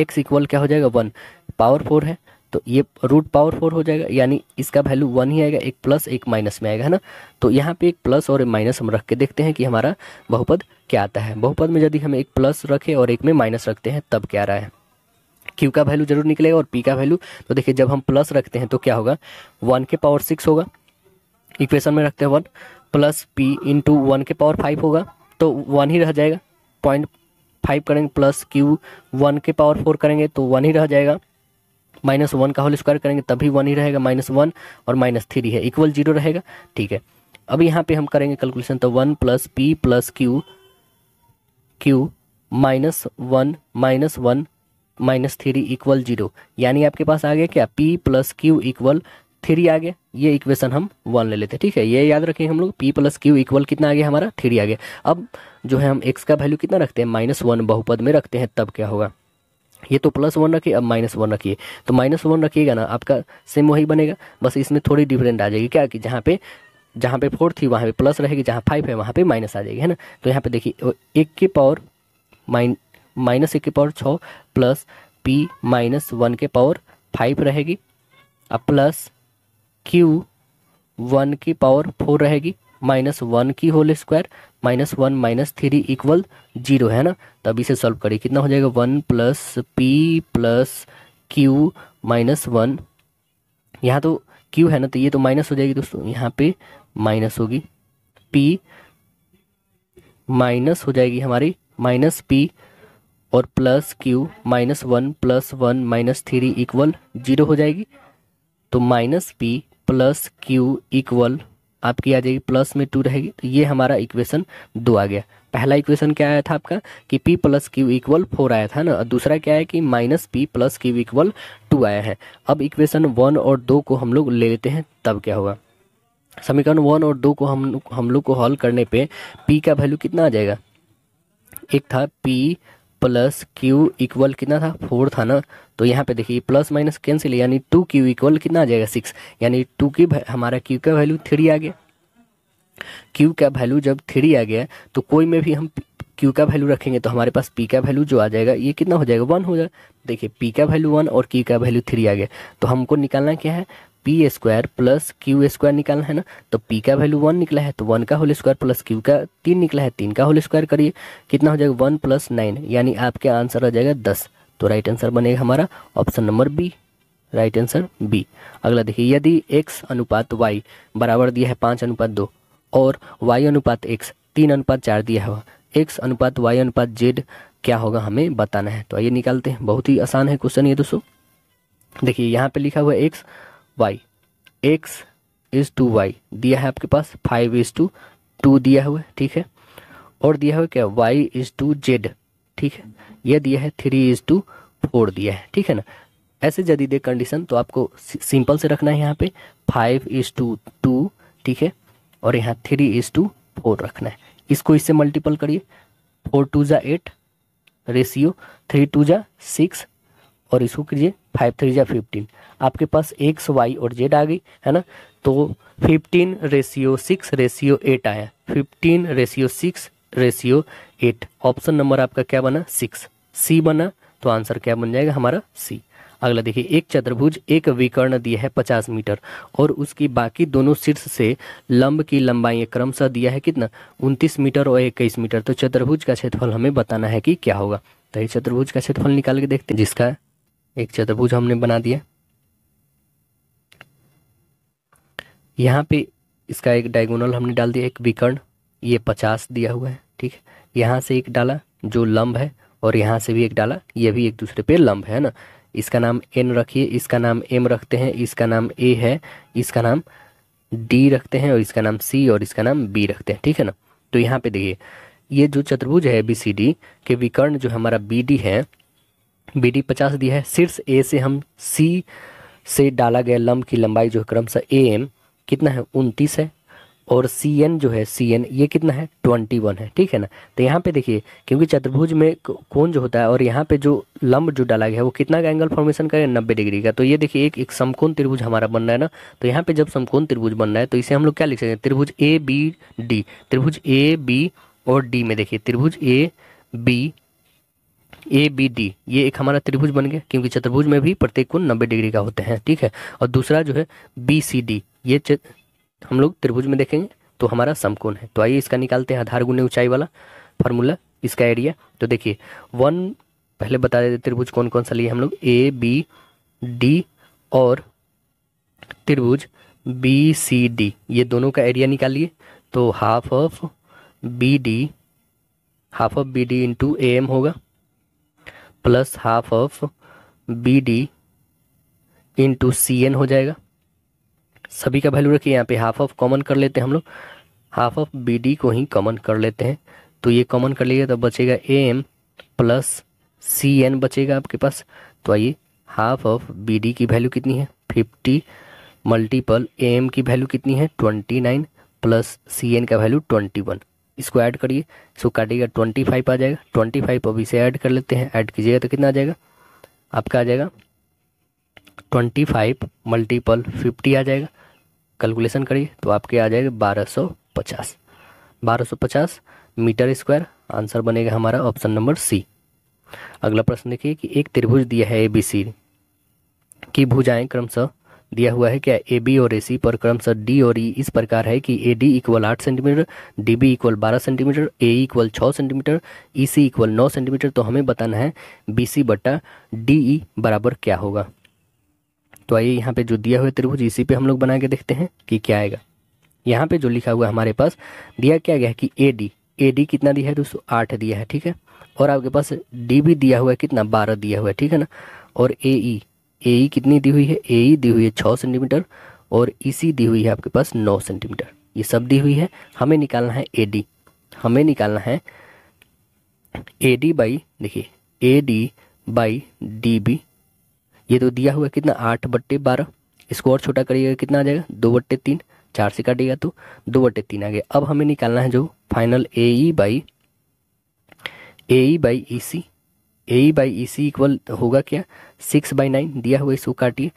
एक्स इक्वल क्या हो जाएगा वन पावर फोर है तो ये रूट पावर फोर हो जाएगा यानी इसका वैल्यू वन ही आएगा एक प्लस एक माइनस में आएगा है ना तो यहाँ पे एक प्लस और एक माइनस हम रख के देखते हैं कि हमारा बहुपद क्या आता है बहुपद में यदि हम एक प्लस रखें और एक में माइनस रखते हैं तब क्या रहा है क्यू का वैल्यू जरूर निकलेगा और पी का वैल्यू तो देखिए जब हम प्लस रखते हैं तो क्या होगा वन के पावर सिक्स होगा इक्वेशन में रखते हैं one plus p into one के पावर फाइव होगा तो वन ही रह जाएगा पॉइंट फाइव करेंगे प्लस क्यू वन के पावर फोर करेंगे तो वन ही रह जाएगा माइनस वन का होल स्क्वायर करेंगे तभी वन ही रहेगा माइनस वन और माइनस थ्री है इक्वल जीरो रहेगा ठीक है अब यहाँ पे हम करेंगे कैलकुलेशन तो one plus P plus q q minus one minus one minus three equal zero यानी आपके पास आ गया क्या p plus q equal three आ गया ये इक्वेशन हम वन ले लेते हैं ठीक है ये याद रखें हम लोग पी प्लस क्यू इक्वल कितना आ गया हमारा थ्री आ गया अब जो है हम एक्स का वैल्यू कितना रखते हैं माइनस वन बहुपद में रखते हैं तब क्या होगा ये तो प्लस वन रखिए अब माइनस वन रखिए तो माइनस वन रखिएगा ना आपका सेम वही बनेगा बस इसमें थोड़ी डिफरेंट आ जाएगी क्या कि जहाँ पे जहाँ पे फोर थी वहाँ पे प्लस रहेगी जहाँ फाइव है वहाँ पे माइनस आ जाएगी है ना तो यहाँ पे देखिए एक के पावर माइन माइनस एक के पावर छः प्लस पी माइनस वन के पावर फाइव रहेगी अब प्लस क्यू वन की पावर फोर रहेगी माइनस वन की whole square minus one minus three equal zero है ना तब इसे सॉल्व करिए कितना हो जाएगा one plus P plus q minus one यहाँ तो क्यू है ना तो ये तो माइनस हो जाएगी दोस्तों यहाँ पे माइनस होगी पी माइनस हो जाएगी हमारी माइनस पी और plus q minus one plus one minus three equal zero हो जाएगी तो minus p plus q equal आपकी आ जाएगी प्लस में टू रहेगी तो ये हमारा इक्वेशन दो आ गया पहला इक्वेशन क्या आया था आपका कि p plus q equal four आया था ना और दूसरा क्या है कि minus p plus q equal two आया है अब इक्वेशन वन और दो को हम लोग ले लेते हैं तब क्या होगा समीकरण वन और दो को हम हम लोग को हॉल करने पे p का वैल्यू कितना आ जाएगा एक था p प्लस क्यू इक्वल कितना था फोर था ना तो यहाँ पे देखिए प्लस माइनस कैंसिल यानी टू क्यू इक्वल कितना आ जाएगा सिक्स यानी टू की हमारा क्यू का वैल्यू थ्री आ गया क्यू का वैल्यू जब थ्री आ गया तो कोई में भी हम क्यू का वैल्यू रखेंगे तो हमारे पास पी का वैल्यू जो आ जाएगा ये कितना हो जाएगा वन हो जाएगा देखिए पी का वैल्यू वन और क्यू का वैल्यू थ्री आ गया तो हमको निकालना क्या है p square plus q square निकालना है ना तो पी का वैल्यू वन निकला है तो वन का होल स्क्वायर प्लस क्यू का तीन निकला है तीन का होल स्क्वायर करिए कितना हो जाएगा वन प्लस नाइन यानी आपके आंसर आ जाएगा दस तो राइट आंसर बनेगा हमारा option number B right answer B अगला देखिए यदि एक्स अनुपात वाई बराबर दिया है पाँच अनुपात दो और वाई अनुपात एक्स तीन अनुपात चार दिया हुआ एक्स अनुपात वाई अनुपात जेड क्या होगा हमें बताना है तो आइए निकालते हैं बहुत ही आसान है क्वेश्चन ये दोस्तों देखिए यहाँ पे लिखा हुआ x y x is to y दिया है आपके पास फाइव इज टू टू दिया हुआ ठीक है और दिया हुआ क्या वाई इज टू जेड ठीक है यह दिया है थ्री इज टू फोर दिया है ठीक है ना ऐसे यदि दे कंडीशन तो आपको सिंपल से रखना है यहाँ पे फाइव इज टू टू ठीक है और यहाँ थ्री इज टू फोर रखना है इसको इससे मल्टीपल करिए फोर टू ज़ा एट रेशियो थ्री टू ज़ा सिक्स और इसको कीजिए फाइव थ्री ज़ा फिफ्टीन आपके पास एक्स वाई और जेड आ गई है ना तो fifteen ratio six ratio eight आया fifteen ratio six ratio eight option number आपका क्या बना सिक्स सी बना तो आंसर क्या बन जाएगा हमारा सी अगला देखिए एक चतुर्भुज एक विकर्ण दिया है पचास मीटर और उसकी बाकी दोनों शीर्ष से लंब की लंबाई क्रमशः दिया है कितना उनतीस मीटर और इक्कीस मीटर तो चतुर्भुज का क्षेत्रफल हमें बताना है कि क्या होगा तो ये चतुर्भुज का क्षेत्रफल निकाल के देखते हैं जिसका एक चतुर्भुज हमने बना दिया यहाँ पे इसका एक डायगोनल हमने डाल दिया एक विकर्ण ये पचास दिया हुआ है ठीक है यहाँ से एक डाला जो लंब है और यहाँ से भी एक डाला ये भी एक दूसरे पे लंब है ना इसका नाम एन रखिए इसका नाम एम रखते हैं इसका नाम ए है इसका नाम डी रखते हैं और इसका नाम सी और इसका नाम बी रखते हैं ठीक है ना तो यहाँ पे देखिए ये जो चतुर्भुज है बी सी डी के विकर्ण जो हमारा बी डी है बी डी पचास दिया है शीर्ष ए से हम सी से डाला गया लंब की लंबाई जो है क्रमशः ए एम कितना है उनतीस है और सी एन जो है सी एन ये कितना है ट्वेंटी वन है ठीक है ना तो यहाँ पे देखिए क्योंकि चतुर्भुज में कौन जो होता है और यहाँ पे जो लंब जो डाला गया है वो कितना का एंगल फॉर्मेशन करें नब्बे डिग्री का तो ये देखिए एक एक समकोण त्रिभुज हमारा बन रहा है ना तो यहाँ पे जब समकोण त्रिभुज बन रहा है तो इसे हम लोग क्या लिख सकते हैं त्रिभुज ए बी डी त्रिभुज ए बी और डी में देखिए त्रिभुज A B A B D ये एक हमारा त्रिभुज बन गया क्योंकि चतुर्भुज में भी प्रत्येक कोण नब्बे डिग्री का होते हैं ठीक है और दूसरा जो है बी सी डी ये हम लोग त्रिभुज में देखेंगे तो हमारा समकोण है तो आइए इसका निकालते हैं आधार गुने ऊंचाई वाला फार्मूला इसका एरिया तो देखिए वन पहले बता देते त्रिभुज कौन कौन सा लिए हम लोग ए बी डी और त्रिभुज बी सी डी ये दोनों का एरिया निकालिए तो half of B D half of B D into A M होगा plus half of B D into C N हो जाएगा सभी का वैल्यू रखिए यहाँ पे हाफ ऑफ कॉमन कर लेते हैं हम लोग हाफ ऑफ बी डी को ही कॉमन कर लेते हैं तो ये कॉमन कर लीजिए तो बचेगा A M plus C N बचेगा आपके पास तो आइए हाफ ऑफ बी डी की वैल्यू कितनी है फिफ्टी मल्टीपल ए एम की वैल्यू कितनी है twenty nine plus C N का वैल्यू ट्वेंटी वन इसको ऐड करिए इसको काटिएगा ट्वेंटी फाइव आ जाएगा ट्वेंटी फाइव अब इसे ऐड कर लेते हैं ऐड कीजिएगा तो कितना आ जाएगा आपका आ जाएगा ट्वेंटी फाइव मल्टीपल फिफ्टी आ जाएगा कैलकुलेशन करिए तो आपके आ जाएगा बारह सौ पचास बारह सौ पचास मीटर स्क्वायर आंसर बनेगा हमारा ऑप्शन नंबर सी अगला प्रश्न देखिए कि एक त्रिभुज दिया है ए बी सी की भुजाएं क्रमशः दिया हुआ है क्या ए बी और ए सी पर क्रमशः डी और ई e इस प्रकार है कि ए डी इक्वल आठ सेंटीमीटर डी बी इक्वल बारह सेंटीमीटर ए इक्वल छः सेंटीमीटर ई सी इक्वल नौ सेंटीमीटर तो हमें बताना है बी सी बट्टा डी ई e बराबर क्या होगा तो आइए यहाँ पे जो दिया हुआ त्रिभुज इसी पे हम लोग बना के देखते हैं कि क्या आएगा यहाँ पे जो लिखा हुआ हमारे पास दिया क्या गया है कि ए डी ए डी कितना दिया है दोस्तों आठ दिया है ठीक है और आपके पास डी भी दिया हुआ है कितना बारह दिया हुआ है ठीक है ना और ए ई ए ई कितनी दी हुई है ए ई e दी हुई है छः सेंटीमीटर और ई सी दी हुई है आपके पास नौ सेंटीमीटर ये सब दी हुई है हमें निकालना है ए डी हमें निकालना है ए डी बाई देखिए A D by D B ये तो दिया हुआ कितना आठ बट्टे बारह इसको और छोटा करिएगा कितना आ जाएगा दो बट्टे तीन चार से काटिएगा तो दो बट्टे तीन आ गया अब हमें निकालना है जो final A E by A E by E C A E by E C equal होगा क्या सिक्स बाई नाइन दिया हुआ इसको काटिए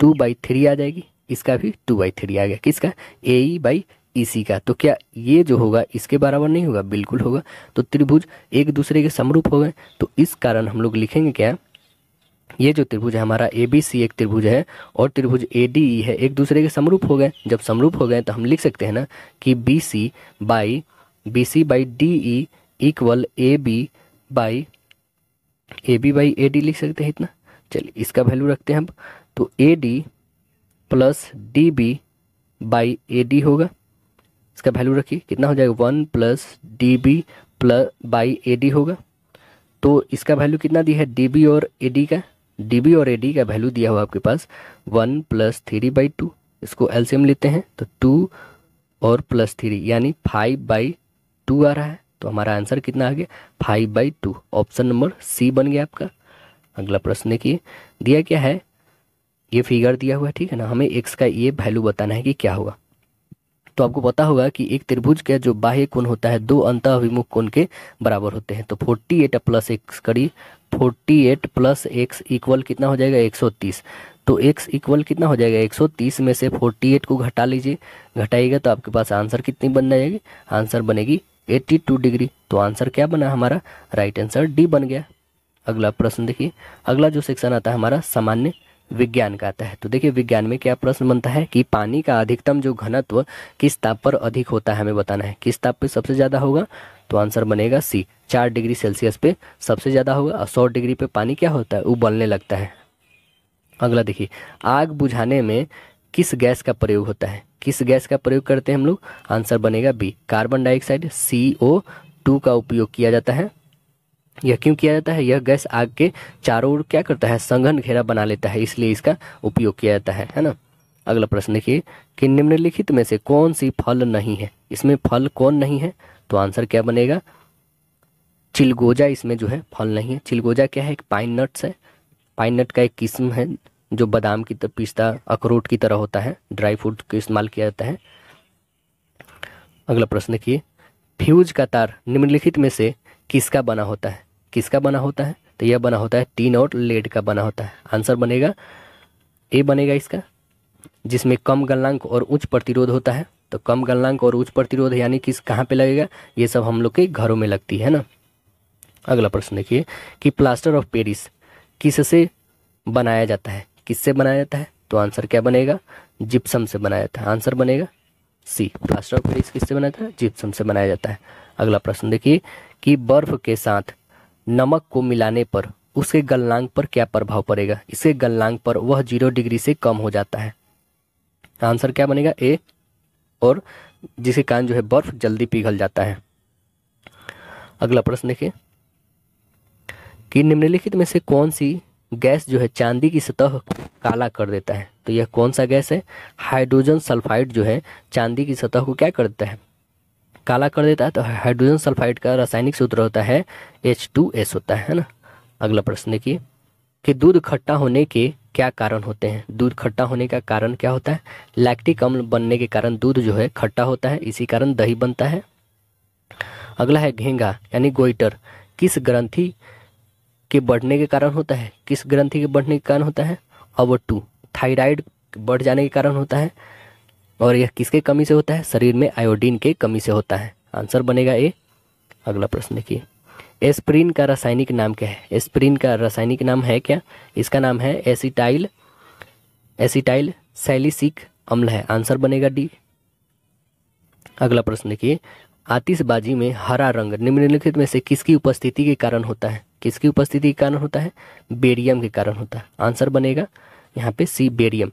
टू बाई थ्री आ जाएगी इसका भी टू बाई थ्री आ गया किसका ए ई बाई ई सी का तो क्या ये जो होगा इसके बराबर नहीं होगा बिल्कुल होगा तो त्रिभुज एक दूसरे के समरूप हो गए तो इस कारण हम लोग लिखेंगे क्या ये जो त्रिभुज है हमारा ए बी सी एक त्रिभुज है और त्रिभुज ए डी ई है एक दूसरे के समरूप हो गए जब समरूप हो गए तो हम लिख सकते हैं ना कि B C by B C by D E equal A B by A B by A D लिख सकते हैं इतना चलिए इसका वैल्यू रखते हैं हम तो A D plus D B by A D होगा इसका वैल्यू रखिए कितना हो जाएगा one plus D B plus by A D होगा तो इसका वैल्यू कितना दी है डी बी और ए डी का डी बी और ए डी का वैल्यू दिया हुआ आपके पास one plus three by two इसको एलसीएम लेते हैं तो टू और प्लस थ्री यानी फाइव बाई टू आ रहा है तो हमारा आंसर कितना आ गया five by two option number C बन गया आपका अगला प्रश्न देखिए दिया क्या है ये फिगर दिया हुआ है ठीक है ना हमें एक्स का ये वैल्यू बताना है कि क्या होगा तो आपको पता होगा कि एक त्रिभुज का जो बाह्य कोण होता है दो अंत अभिमुख कोण के बराबर होते हैं तो फोर्टी एट प्लस एक्स करी forty eight plus X equal कितना हो जाएगा एक सौ तीस तो एक्स इक्वल कितना हो जाएगा 130 में से 48 को घटा लीजिए घटाइएगा तो आपके पास आंसर कितनी बन जाएगी आंसर बनेगी 82 डिग्री तो आंसर क्या बना हमारा राइट आंसर डी बन गया अगला प्रश्न देखिए अगला जो सेक्शन आता है हमारा सामान्य विज्ञान का आता है तो देखिए विज्ञान में क्या प्रश्न बनता है कि पानी का अधिकतम जो घनत्व किस ताप पर अधिक होता है हमें बताना है किस ताप पर सबसे ज़्यादा होगा तो आंसर बनेगा सी चार डिग्री सेल्सियस पे सबसे ज़्यादा होगा और सौ डिग्री पे पानी क्या होता है उबलने लगता है अगला देखिए आग बुझाने में किस गैस का प्रयोग होता है किस गैस का प्रयोग करते हैं हम लोग आंसर बनेगा B carbon dioxide C O two का उपयोग किया जाता है यह क्यों किया जाता है यह गैस आग के चारों ओर क्या करता है संघन घेरा बना लेता है इसलिए इसका उपयोग किया जाता है है ना अगला प्रश्न देखिए कि निम्नलिखित में से कौन सी फल नहीं है इसमें फल कौन नहीं है तो आंसर क्या बनेगा चिलगोजा इसमें जो है फल नहीं है चिलगोजा क्या है एक पाइन नट्स है पाइन नट का एक किस्म है जो बादाम की पिस्ता अखरोट की तरह होता है ड्राई फ्रूट का इस्तेमाल किया जाता है अगला प्रश्न की फ्यूज का तार निम्नलिखित में से किसका बना होता है किसका बना होता है तो यह बना होता है टीन और लेड का बना होता है आंसर बनेगा ए बनेगा इसका जिसमें कम गलनांक और उच्च प्रतिरोध होता है तो कम गलनांक और उच्च प्रतिरोध यानी किस कहाँ पे लगेगा ये सब हम लोग के घरों में लगती है ना अगला प्रश्न देखिए कि प्लास्टर ऑफ पेरिस किससे बनाया जाता है किससे बनाया जाता है तो आंसर क्या बनेगा जिप्सम से बनाया जाता है आंसर बनेगा सी प्लास्टर ऑफ पेरिस किससे बनाया जाता है जिप्सम से बनाया जाता है अगला प्रश्न देखिए कि बर्फ के साथ नमक को मिलाने पर उसके गलनांक पर क्या प्रभाव पड़ेगा इसके गलनांक पर वह जीरो डिग्री से कम हो जाता है आंसर क्या बनेगा ए और जिसके कारण जो है बर्फ़ जल्दी पिघल जाता है अगला प्रश्न देखिए कि निम्नलिखित में से कौन सी गैस जो है चांदी की सतह काला कर देता है तो यह कौन सा गैस है हाइड्रोजन सल्फाइड जो है चांदी की सतह को क्या कर देता है काला कर देता है तो हाइड्रोजन सल्फाइड का रासायनिक सूत्र होता है एच टू एस होता है ना अगला प्रश्न देखिए कि दूध खट्टा होने के क्या कारण होते हैं दूध खट्टा होने का कारण क्या होता है लैक्टिक अम्ल बनने के कारण दूध जो है खट्टा होता है इसी कारण दही बनता है अगला है घेंगा यानी गोइटर किस ग्रंथि के बढ़ने के कारण होता है किस ग्रंथि के बढ़ने के कारण होता है अब टू थाइराइड बढ़ जाने के कारण होता है और यह किसके कमी से होता है शरीर में आयोडीन के कमी से होता है आंसर बनेगा ए अगला प्रश्न देखिए एस्प्रिन का रासायनिक नाम क्या है एस्प्रिन का रासायनिक नाम है क्या इसका नाम है एसिटाइल एसिटाइल सैलिसिक अम्ल है आंसर बनेगा डी अगला प्रश्न देखिए आतिशबाजी में हरा रंग निम्नलिखित में से किसकी उपस्थिति के कारण होता है किसकी उपस्थिति के कारण होता है बेरियम के कारण होता है आंसर बनेगा यहाँ पे सी बेरियम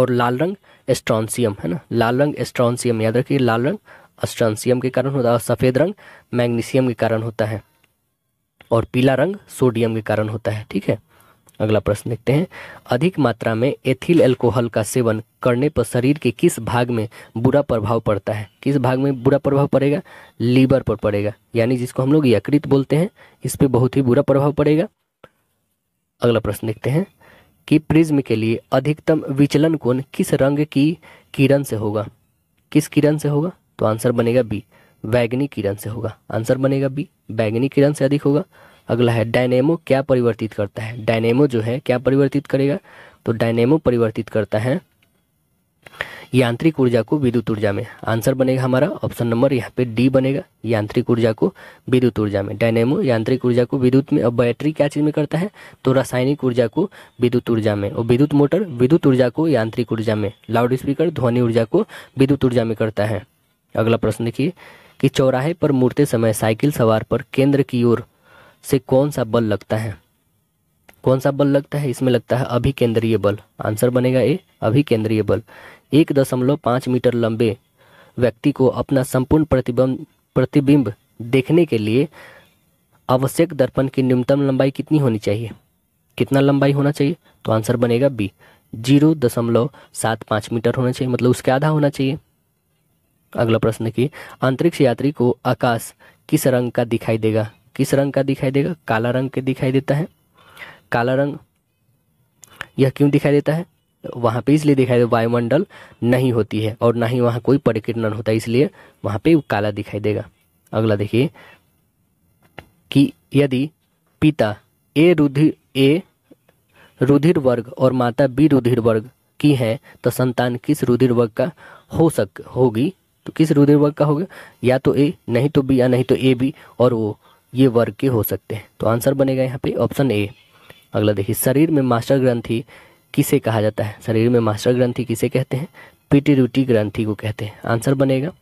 और लाल रंग एस्ट्रॉन्सियम है ना लाल रंग एस्ट्रॉन्सियम याद रखिए लाल रंग अस्ट्रांसियम के कारण होता है और सफ़ेद रंग मैग्नीशियम के कारण होता है और पीला रंग सोडियम के कारण होता है ठीक है अगला प्रश्न देखते हैं अधिक मात्रा में एथिल एल्कोहल का सेवन करने पर शरीर के किस भाग में बुरा प्रभाव पड़ता है किस भाग में बुरा प्रभाव पड़ेगा लीवर पर पड़ेगा यानी जिसको हम लोग यकृत बोलते हैं इस पर बहुत ही बुरा प्रभाव पड़ेगा अगला प्रश्न देखते हैं कि प्रिज्म के लिए अधिकतम विचलन कोण किस रंग की किरण से होगा किस किरण से होगा तो आंसर बनेगा बी बैगनी किरण से होगा आंसर बनेगा बी बैगनी किरण से अधिक होगा अगला है डायनेमो क्या परिवर्तित करता है डायनेमो जो है क्या परिवर्तित करेगा तो डायनेमो परिवर्तित करता है यांत्रिक ऊर्जा को विद्युत ऊर्जा में आंसर बनेगा हमारा ऑप्शन नंबर यहाँ पे डी बनेगा यांत्रिक ऊर्जा को विद्युत ऊर्जा में डायनेमो यांत्रिक ऊर्जा को विद्युत में और बैटरी क्या चीज़ में करता है तो रासायनिक ऊर्जा को विद्युत ऊर्जा में और विद्युत मोटर विद्युत ऊर्जा को यांत्रिक ऊर्जा में लाउड स्पीकर ध्वनि ऊर्जा को विद्युत ऊर्जा में करता है अगला प्रश्न देखिए कि चौराहे पर मुड़ते समय साइकिल सवार पर केंद्र की ओर से कौन सा बल लगता है कौन सा बल लगता है इसमें लगता है अभिकेंद्रीय बल आंसर बनेगा ए अभिकेंद्रीय बल एक दशमलव पाँच मीटर लंबे व्यक्ति को अपना संपूर्ण प्रतिबिंब प्रतिबिंब देखने के लिए आवश्यक दर्पण की न्यूनतम लंबाई कितनी होनी चाहिए कितना लंबाई होना चाहिए तो आंसर बनेगा बी जीरो दशमलव सात पाँच मीटर होना चाहिए मतलब उसके आधा होना चाहिए अगला प्रश्न की अंतरिक्ष यात्री को आकाश किस रंग का दिखाई देगा किस रंग का दिखाई देगा काला रंग के दिखाई देता है काला रंग यह क्यों दिखाई देता है वहाँ पे इसलिए दिखाई दे वायुमंडल नहीं होती है और ना ही वहाँ कोई परिकिरण होता है इसलिए वहाँ पे काला दिखाई देगा अगला देखिए कि यदि पिता ए रुधिर ए रुधिर वर्ग और माता बी रुधिर वर्ग की है तो संतान किस रुधिर वर्ग का हो सक होगी तो किस रुधिर वर्ग का होगा या तो ए नहीं तो बी या नहीं तो ए बी और वो ये वर्ग के हो सकते हैं तो आंसर बनेगा यहाँ पे ऑप्शन ए अगला देखिए शरीर में मास्टर ग्रंथि किसे कहा जाता है शरीर में मास्टर ग्रंथि किसे कहते हैं पिटिरुटी ग्रंथि को कहते हैं आंसर बनेगा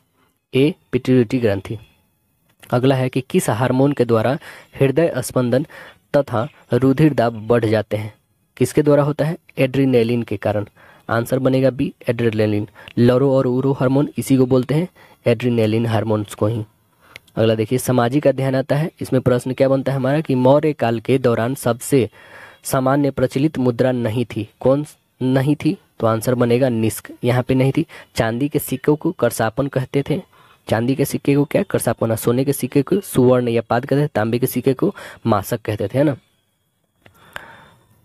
ए पिटिरुटी ग्रंथि अगला है कि किस हार्मोन के द्वारा हृदय स्पंदन तथा रुधिर दाब बढ़ जाते हैं किसके द्वारा होता है एड्रीनेलिन के कारण आंसर बनेगा बी एड्रेनलिन लरो और उरो हार्मोन इसी को बोलते हैं एड्रीनेलिन हार्मोन्स को ही अगला देखिए सामाजिक अध्ययन आता है इसमें प्रश्न क्या बनता है हमारा कि मौर्य काल के दौरान सबसे सामान्य प्रचलित मुद्रा नहीं थी कौन नहीं थी तो आंसर बनेगा निस्क यहाँ पे नहीं थी चांदी के सिक्कों को करसापन कहते थे चांदी के सिक्के को क्या करसापन सोने के सिक्के को सुवर्ण या पाद कहते थे तांबे के सिक्के को मासक कहते थे है ना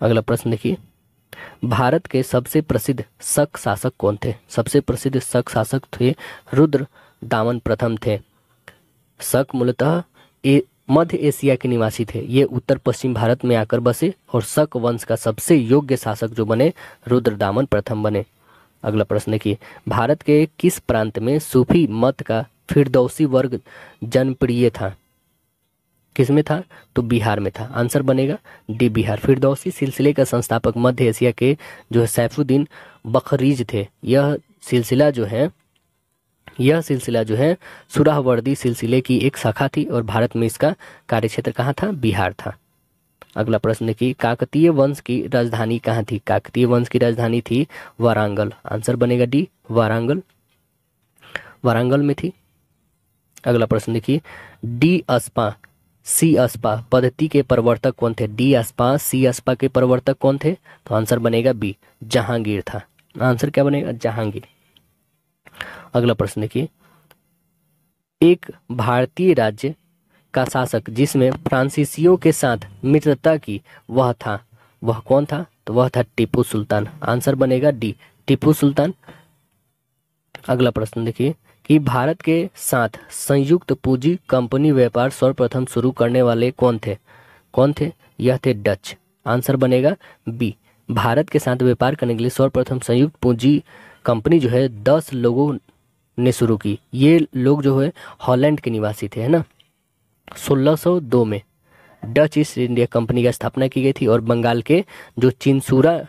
अगला प्रश्न देखिए भारत के सबसे प्रसिद्ध शक शासक कौन थे सबसे प्रसिद्ध शक शासक थे रुद्र दामन प्रथम थे शक मूलतः मध्य एशिया के निवासी थे ये उत्तर पश्चिम भारत में आकर बसे और शक वंश का सबसे योग्य शासक जो बने रुद्र दामन प्रथम बने अगला प्रश्न देखिए भारत के किस प्रांत में सूफी मत का फिरदौसी वर्ग जनप्रिय था किस में था तो बिहार में था आंसर बनेगा डी बिहार फिर दौसी सिलसिले का संस्थापक मध्य एशिया के जो है सैफुद्दीन बखरीज थे यह सिलसिला जो है यह सिलसिला जो है सुराहवर्दी सिलसिले की एक शाखा थी और भारत में इसका कार्यक्षेत्र कहाँ था बिहार था अगला प्रश्न देखिए काकतीय वंश की राजधानी कहाँ थी काकतीय वंश की राजधानी थी वारांगल आंसर बनेगा डी वारांगल वारांगल में थी अगला प्रश्न देखिए डी अस्पा सी अस्पा पद्धति के प्रवर्तक कौन थे डी अस्पा सी अस्पा के प्रवर्तक कौन थे तो आंसर बनेगा बी जहांगीर था आंसर क्या बनेगा जहांगीर अगला प्रश्न देखिए एक भारतीय राज्य का शासक जिसमें फ्रांसीसियों के साथ मित्रता की वह था वह कौन था तो वह था टीपू सुल्तान आंसर बनेगा डी टीपू सुल्तान अगला प्रश्न देखिए कि भारत के साथ संयुक्त पूंजी कंपनी व्यापार सर्वप्रथम शुरू करने वाले कौन थे कौन थे यह थे डच आंसर बनेगा बी भारत के साथ व्यापार करने के लिए सर्वप्रथम संयुक्त पूंजी कंपनी जो है दस लोगों ने शुरू की ये लोग जो है हॉलैंड के निवासी थे है ना 1602 में डच ईस्ट इंडिया कंपनी की स्थापना की गई थी और बंगाल के जो चिंसूरा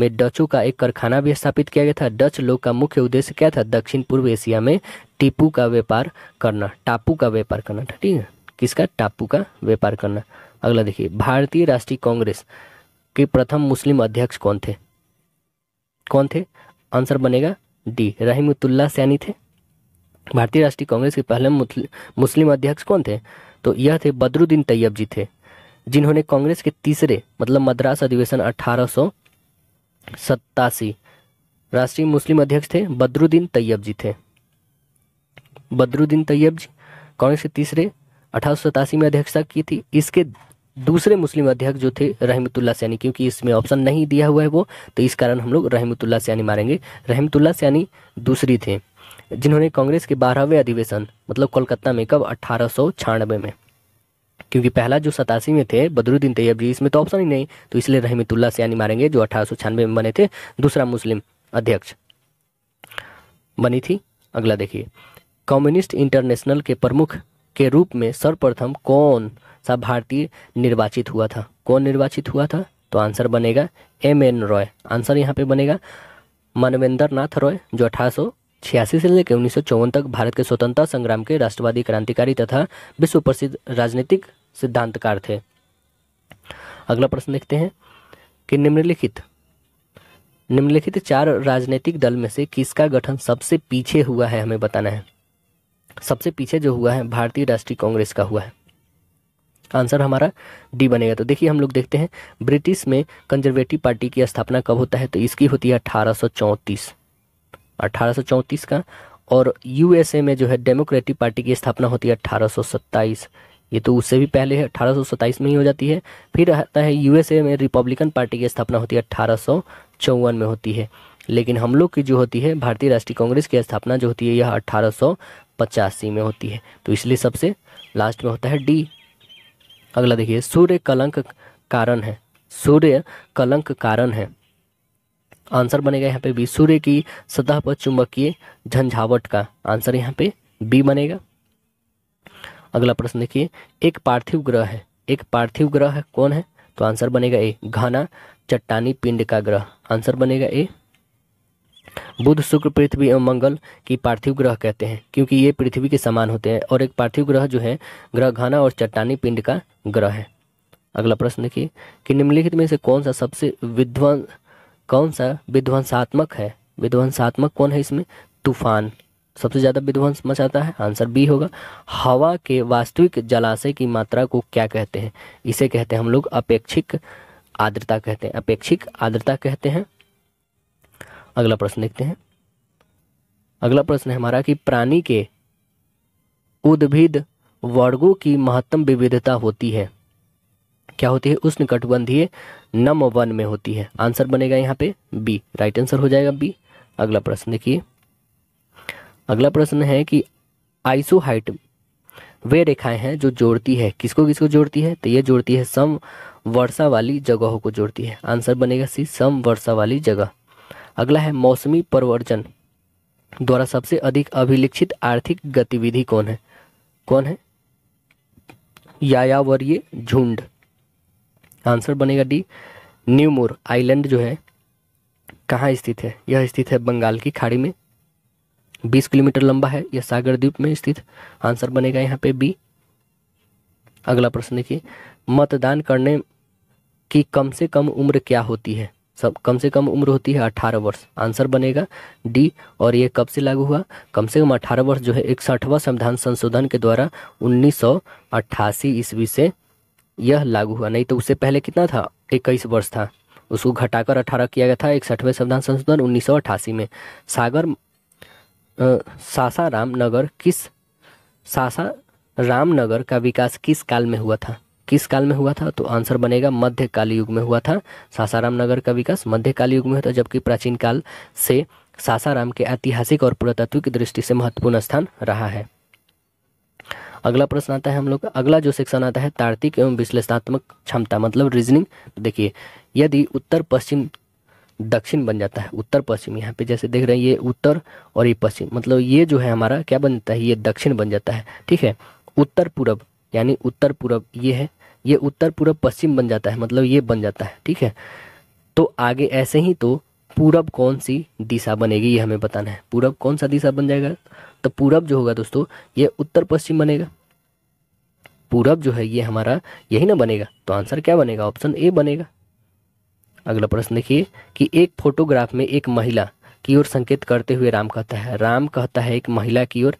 में डचों का एक कारखाना भी स्थापित किया गया था डच लोग का मुख्य उद्देश्य क्या था दक्षिण पूर्व एशिया में टीपू का व्यापार करना टापू का व्यापार करना था ठीक है किसका टापू का व्यापार करना अगला देखिए भारतीय राष्ट्रीय कांग्रेस के प्रथम मुस्लिम अध्यक्ष कौन थे कौन थे आंसर बनेगा डी रहीमतुल्ला सैनी थे भारतीय राष्ट्रीय कांग्रेस के पहले मुस्लिम अध्यक्ष कौन थे तो यह थे बदरुद्दीन तैयब जी थे जिन्होंने कांग्रेस के तीसरे मतलब मद्रास अधिवेशन सत्तासी राष्ट्रीय मुस्लिम अध्यक्ष थे बद्रुद्दीन तैयब जी थे बद्रुद्दीन तैयब जी कांग्रेस के तीसरे अठारह में अध्यक्षता की थी इसके दूसरे मुस्लिम अध्यक्ष जो थे रहमतुल्ला सयानी क्योंकि इसमें ऑप्शन नहीं दिया हुआ है वो तो इस कारण हम लोग रहमतुल्ला सैनी मारेंगे रहमतुल्ला सैनी दूसरी थे जिन्होंने कांग्रेस के बारहवें अधिवेशन मतलब कोलकाता में कब अठारह में क्योंकि पहला जो सतासी में थे बदरुद्दीन तैयब जी इसमें तो ऑप्शन ही नहीं तो इसलिए रहमतुल्ला से यानी मारेंगे जो अठारह में बने थे दूसरा मुस्लिम अध्यक्ष बनी थी अगला देखिए कम्युनिस्ट इंटरनेशनल के प्रमुख के रूप में सर्वप्रथम कौन सा भारतीय निर्वाचित हुआ था कौन निर्वाचित हुआ था तो आंसर बनेगा एम एन रॉय आंसर यहाँ पे बनेगा मनवेंद्र नाथ रॉय जो अठारह छियासी से लेकर उन्नीस तक भारत के स्वतंत्रता संग्राम के राष्ट्रवादी क्रांतिकारी तथा विश्व प्रसिद्ध राजनीतिक सिद्धांतकार थे अगला प्रश्न देखते हैं कि निम्नलिखित निम्नलिखित चार राजनीतिक दल में से किसका गठन सबसे पीछे हुआ है हमें बताना है सबसे पीछे जो हुआ है भारतीय राष्ट्रीय कांग्रेस का हुआ है आंसर हमारा डी बनेगा तो देखिए हम लोग देखते हैं ब्रिटिश में कंजर्वेटिव पार्टी की स्थापना कब होता है तो इसकी होती है अठारह सौ का और यूएसए में जो है डेमोक्रेटिक पार्टी की स्थापना होती है अठारह ये तो उससे भी पहले अठारह में ही हो जाती है फिर आता है यूएसए में रिपब्लिकन पार्टी की स्थापना होती है अठारह में होती है लेकिन हम लोग की जो होती है भारतीय राष्ट्रीय कांग्रेस की स्थापना जो होती है यह अठारह में होती है तो इसलिए सबसे लास्ट में होता है डी अगला देखिए सूर्य कलंक कारण है सूर्य कलंक कारण है आंसर बनेगा यहाँ पे बी सूर्य की सतह पर चुंबकीय झंझावट का आंसर यहाँ पे बी बनेगा अगला प्रश्न देखिए एक पार्थिव ग्रह है एक पार्थिव ग्रह है कौन है तो आंसर बनेगा ए घना चट्टानी पिंड का ग्रह आंसर बनेगा ए बुध शुक्र पृथ्वी एवं मंगल की पार्थिव ग्रह कहते हैं क्योंकि ये पृथ्वी के समान होते हैं और एक पार्थिव ग्रह जो है ग्रह घना और चट्टानी पिंड का ग्रह है अगला प्रश्न देखिए कि निम्नलिखित में से कौन सा सबसे विध्वंस कौन सा विध्वंसात्मक है विध्वंसात्मक कौन है इसमें तूफान सबसे ज़्यादा विध्वंस मचाता है आंसर बी होगा हवा के वास्तविक जलाशय की मात्रा को क्या कहते हैं इसे कहते हैं हम लोग अपेक्षिक आर्द्रता कहते हैं अपेक्षिक आर्द्रता कहते हैं अगला प्रश्न देखते हैं अगला प्रश्न है हमारा कि प्राणी के उद्भिद वर्गों की महत्तम विविधता होती है क्या होती है उष्ण कटबंधीय नम वन में होती है आंसर बनेगा यहाँ पे बी राइट आंसर हो जाएगा बी अगला प्रश्न देखिए अगला प्रश्न है कि आइसोहाइट वे रेखाएं हैं जो जोड़ती है किसको किसको जोड़ती है तो ये जोड़ती है सम वर्षा वाली जगहों को जोड़ती है आंसर बनेगा सी सम वर्षा वाली जगह अगला है मौसमी परिवर्तन द्वारा सबसे अधिक अभिलिखित आर्थिक गतिविधि कौन है कौन है यायावरीय झुंड आंसर बनेगा डी न्यूमोर आइलैंड जो है कहाँ स्थित है यह स्थित है बंगाल की खाड़ी में बीस किलोमीटर लंबा है यह सागर द्वीप में स्थित आंसर बनेगा यहाँ पे बी अगला प्रश्न देखिए मतदान करने की कम से कम उम्र क्या होती है सब कम से कम उम्र होती है अठारह वर्ष आंसर बनेगा डी और ये कब से लागू हुआ कम से कम अठारह वर्ष जो है इकसठवा संविधान संशोधन के द्वारा उन्नीस सौ अट्ठासी ईस्वी से यह लागू हुआ नहीं तो उससे पहले कितना था इक्कीस वर्ष था उसको घटाकर अठारह किया गया था इकसठवें संविधान संशोधन उन्नीस में सागर सासाराम नगर किस सासा रामनगर का विकास किस काल में हुआ था किस काल में हुआ था तो आंसर बनेगा मध्यकाल युग में हुआ था सासाराम नगर का विकास मध्यकाल युग में हुआ था जबकि प्राचीन काल से सासाराम के ऐतिहासिक और पुरातत्व की दृष्टि से महत्वपूर्ण स्थान रहा है अगला प्रश्न आता है हम लोग का अगला जो सेक्शन आता है तार्किक एवं विश्लेषणात्मक क्षमता मतलब रीजनिंग देखिए यदि उत्तर पश्चिम दक्षिण बन जाता है उत्तर पश्चिम यहाँ पे जैसे देख रहे हैं ये उत्तर और ये पश्चिम मतलब ये जो है हमारा क्या बन जाता है ये दक्षिण बन जाता है ठीक है उत्तर पूर्व यानी उत्तर पूर्व ये है ये उत्तर पूर्व पश्चिम बन जाता है मतलब ये बन जाता है ठीक है तो आगे ऐसे ही तो पूरब कौन सी दिशा बनेगी ये हमें बताना है पूरब कौन सा दिशा बन जाएगा तो पूरब जो होगा दोस्तों ये उत्तर पश्चिम बनेगा पूरब जो है ये हमारा यही ना बनेगा तो आंसर क्या बनेगा ऑप्शन ए बनेगा अगला प्रश्न देखिए कि एक फोटोग्राफ में एक महिला की ओर संकेत करते हुए राम कहता है राम कहता है एक महिला की ओर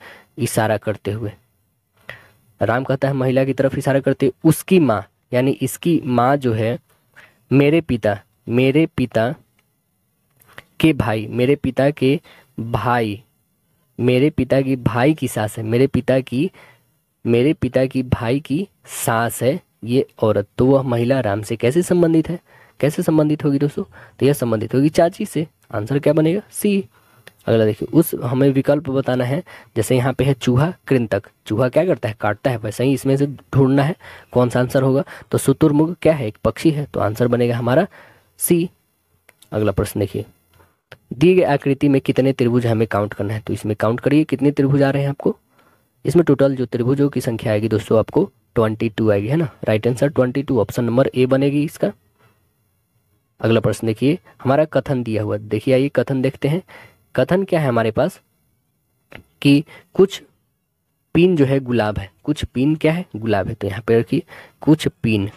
इशारा करते हुए राम कहता है महिला की तरफ इशारा करते उसकी माँ यानी इसकी माँ जो है मेरे पिता मेरे पिता के भाई मेरे पिता के भाई मेरे पिता की भाई की सास है मेरे पिता की मेरे पिता की भाई की सास है ये औरत तो वह महिला राम से कैसे संबंधित है कैसे संबंधित होगी दोस्तों तो यह संबंधित होगी चाची से आंसर क्या बनेगा सी अगला देखिए उस हमें विकल्प बताना है जैसे यहाँ पे है चूहा कृंतक चूहा क्या करता है काटता है वैसे ही इसमें से ढूंढना है कौन सा आंसर होगा तो सुतुरमुर्ग क्या है एक पक्षी है तो आंसर बनेगा हमारा सी अगला प्रश्न देखिए दिए गए आकृति में कितने त्रिभुज हमें काउंट करना है तो इसमें काउंट करिए कितने त्रिभुज आ रहे हैं आपको इसमें टोटल जो त्रिभुजों की संख्या आएगी दोस्तों आपको ट्वेंटी टू आएगी है ना right answer twenty two option number A बनेगी इसका अगला प्रश्न देखिए हमारा कथन दिया हुआ देखिए आइए कथन देखते हैं कथन क्या है हमारे पास कि कुछ पिन जो है गुलाब है कुछ पिन क्या है गुलाब है तो यहाँ पे रखिए कुछ पिन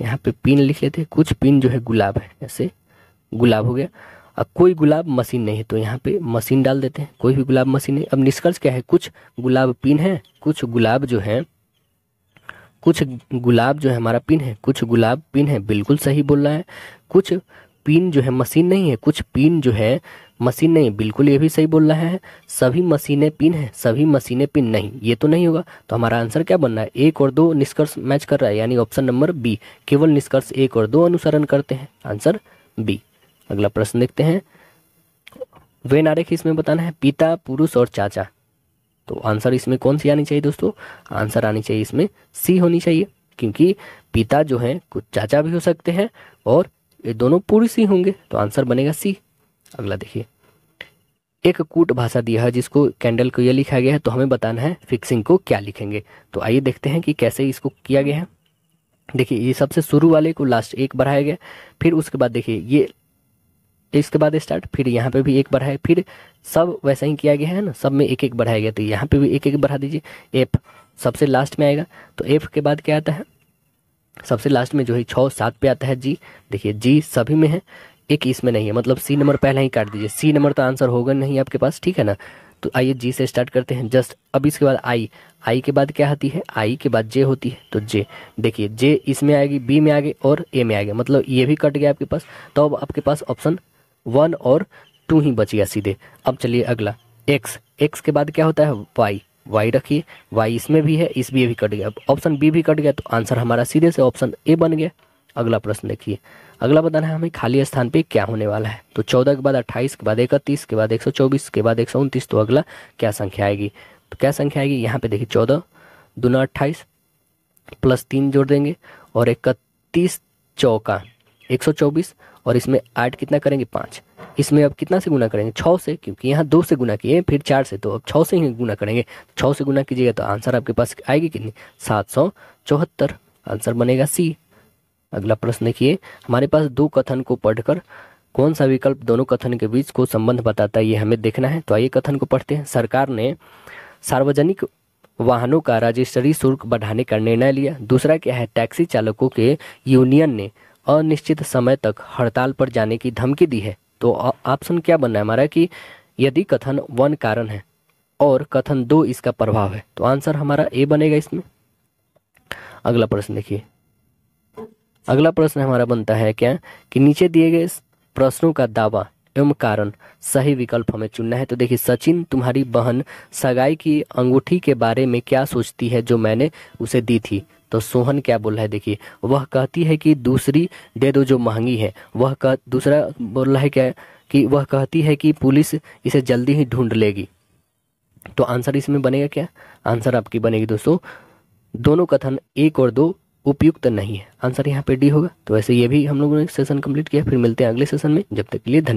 यहाँ पे पिन लिख लेते हैं कुछ पिन जो है गुलाब है ऐसे गुलाब हो गया अब कोई गुलाब मशीन नहीं है तो यहाँ पे मशीन डाल देते हैं कोई भी गुलाब मशीन नहीं अब निष्कर्ष क्या है कुछ गुलाब पिन है कुछ गुलाब जो है कुछ गुलाब जो है हमारा पिन है कुछ गुलाब पिन है बिल्कुल सही बोल रहा है कुछ पिन जो है मशीन नहीं है कुछ पिन जो है मशीन नहीं बिल्कुल ये भी सही बोल रहा है सभी मशीनें पिन है सभी मशीनें पिन नहीं ये तो नहीं होगा तो हमारा आंसर क्या बन रहा है एक और दो निष्कर्ष मैच कर रहा है यानी ऑप्शन नंबर बी केवल निष्कर्ष एक और दो अनुसरण करते हैं आंसर बी अगला प्रश्न देखते हैं वे नारे इसमें बताना है पिता पुरुष और चाचा तो आंसर इसमें कौन सी आनी चाहिए दोस्तों आंसर आनी चाहिए इसमें सी होनी चाहिए क्योंकि पिता जो है कुछ चाचा भी हो सकते हैं और ये दोनों पुरुष ही होंगे तो आंसर बनेगा सी अगला देखिए एक कूट भाषा दिया है जिसको कैंडल को ये लिखा गया है तो हमें बताना है फिक्सिंग को क्या लिखेंगे तो आइए देखते हैं कि कैसे इसको किया गया है देखिए ये सबसे शुरू वाले को लास्ट एक बढ़ाया गया फिर उसके बाद देखिए ये इसके बाद स्टार्ट फिर यहाँ पे भी एक बढ़ाया फिर सब वैसा ही किया गया है ना सब में एक एक बढ़ाया गया तो यहाँ पे भी एक एक बढ़ा दीजिए एफ सबसे लास्ट में आएगा तो एफ के बाद क्या आता है सबसे लास्ट में जो है छः सात पे आता है जी देखिए जी सभी में है एक इसमें नहीं है मतलब सी नंबर पहला ही काट दीजिए सी नंबर तो आंसर होगा नहीं आपके पास ठीक है ना तो आइए जी से स्टार्ट करते हैं जस्ट अब इसके बाद आई आई के बाद क्या आती है आई के बाद जे होती है तो जे देखिए जे इसमें आएगी बी में आ गई और ए में आ गया मतलब ये भी कट गया आपके पास तो अब आपके पास ऑप्शन वन और टू ही बच गया सीधे अब चलिए अगला एक्स एक्स के बाद क्या होता है वाई वाई रखिए वाई इसमें भी है इस भी भी कट गया ऑप्शन बी भी कट गया तो आंसर हमारा सीधे से ऑप्शन ए बन गया अगला प्रश्न देखिए अगला बताना है हमें खाली स्थान पे क्या होने वाला है तो चौदह के बाद अट्ठाईस के बाद इकतीस के बाद एक सौ चौबीस के बाद एक सौ उनतीस तो अगला क्या संख्या आएगी तो क्या संख्या आएगी यहाँ पे देखिए चौदह दोनों अट्ठाईस प्लस तीन जोड़ देंगे और इकतीस चौका एक सौ चौबीस और इसमें आठ कितना करेंगे पाँच इसमें अब कितना से गुना करेंगे छः से क्योंकि यहाँ दो से गुना किए फिर चार से तो अब छः से ही गुना करेंगे छः से गुना कीजिएगा तो आंसर आपके पास आएगी कितनी सात सौ चौहत्तर आंसर बनेगा सी अगला प्रश्न देखिए हमारे पास दो कथन को पढ़कर कौन सा विकल्प दोनों कथन के बीच को संबंध बताता है ये हमें देखना है तो आइए कथन को पढ़ते हैं सरकार ने सार्वजनिक वाहनों का रजिस्ट्री शुल्क बढ़ाने का निर्णय लिया दूसरा क्या है टैक्सी चालकों के यूनियन ने अनिश्चित समय तक हड़ताल पर जाने की धमकी दी है तो ऑप्शन क्या बनना है हमारा कि यदि कथन वन कारण है और कथन दो इसका प्रभाव है तो आंसर हमारा ए बनेगा इसमें अगला प्रश्न देखिए अगला प्रश्न हमारा बनता है क्या कि नीचे दिए गए प्रश्नों का दावा एवं कारण सही विकल्प हमें चुनना है तो देखिए सचिन तुम्हारी बहन सगाई की अंगूठी के बारे में क्या सोचती है जो मैंने उसे दी थी तो सोहन क्या बोल रहा है देखिए वह कहती है कि दूसरी दे दो जो महंगी है वह कह दूसरा बोल रहा है क्या कि वह कहती है कि पुलिस इसे जल्दी ही ढूंढ लेगी तो आंसर इसमें बनेगा क्या आंसर आपकी बनेगी दोस्तों दोनों कथन एक और दो उपयुक्त नहीं है आंसर यहाँ पे डी होगा तो वैसे ये भी हम लोगों ने सेशन कंप्लीट किया फिर मिलते हैं अगले सेशन में जब तक के लिए धन्यवाद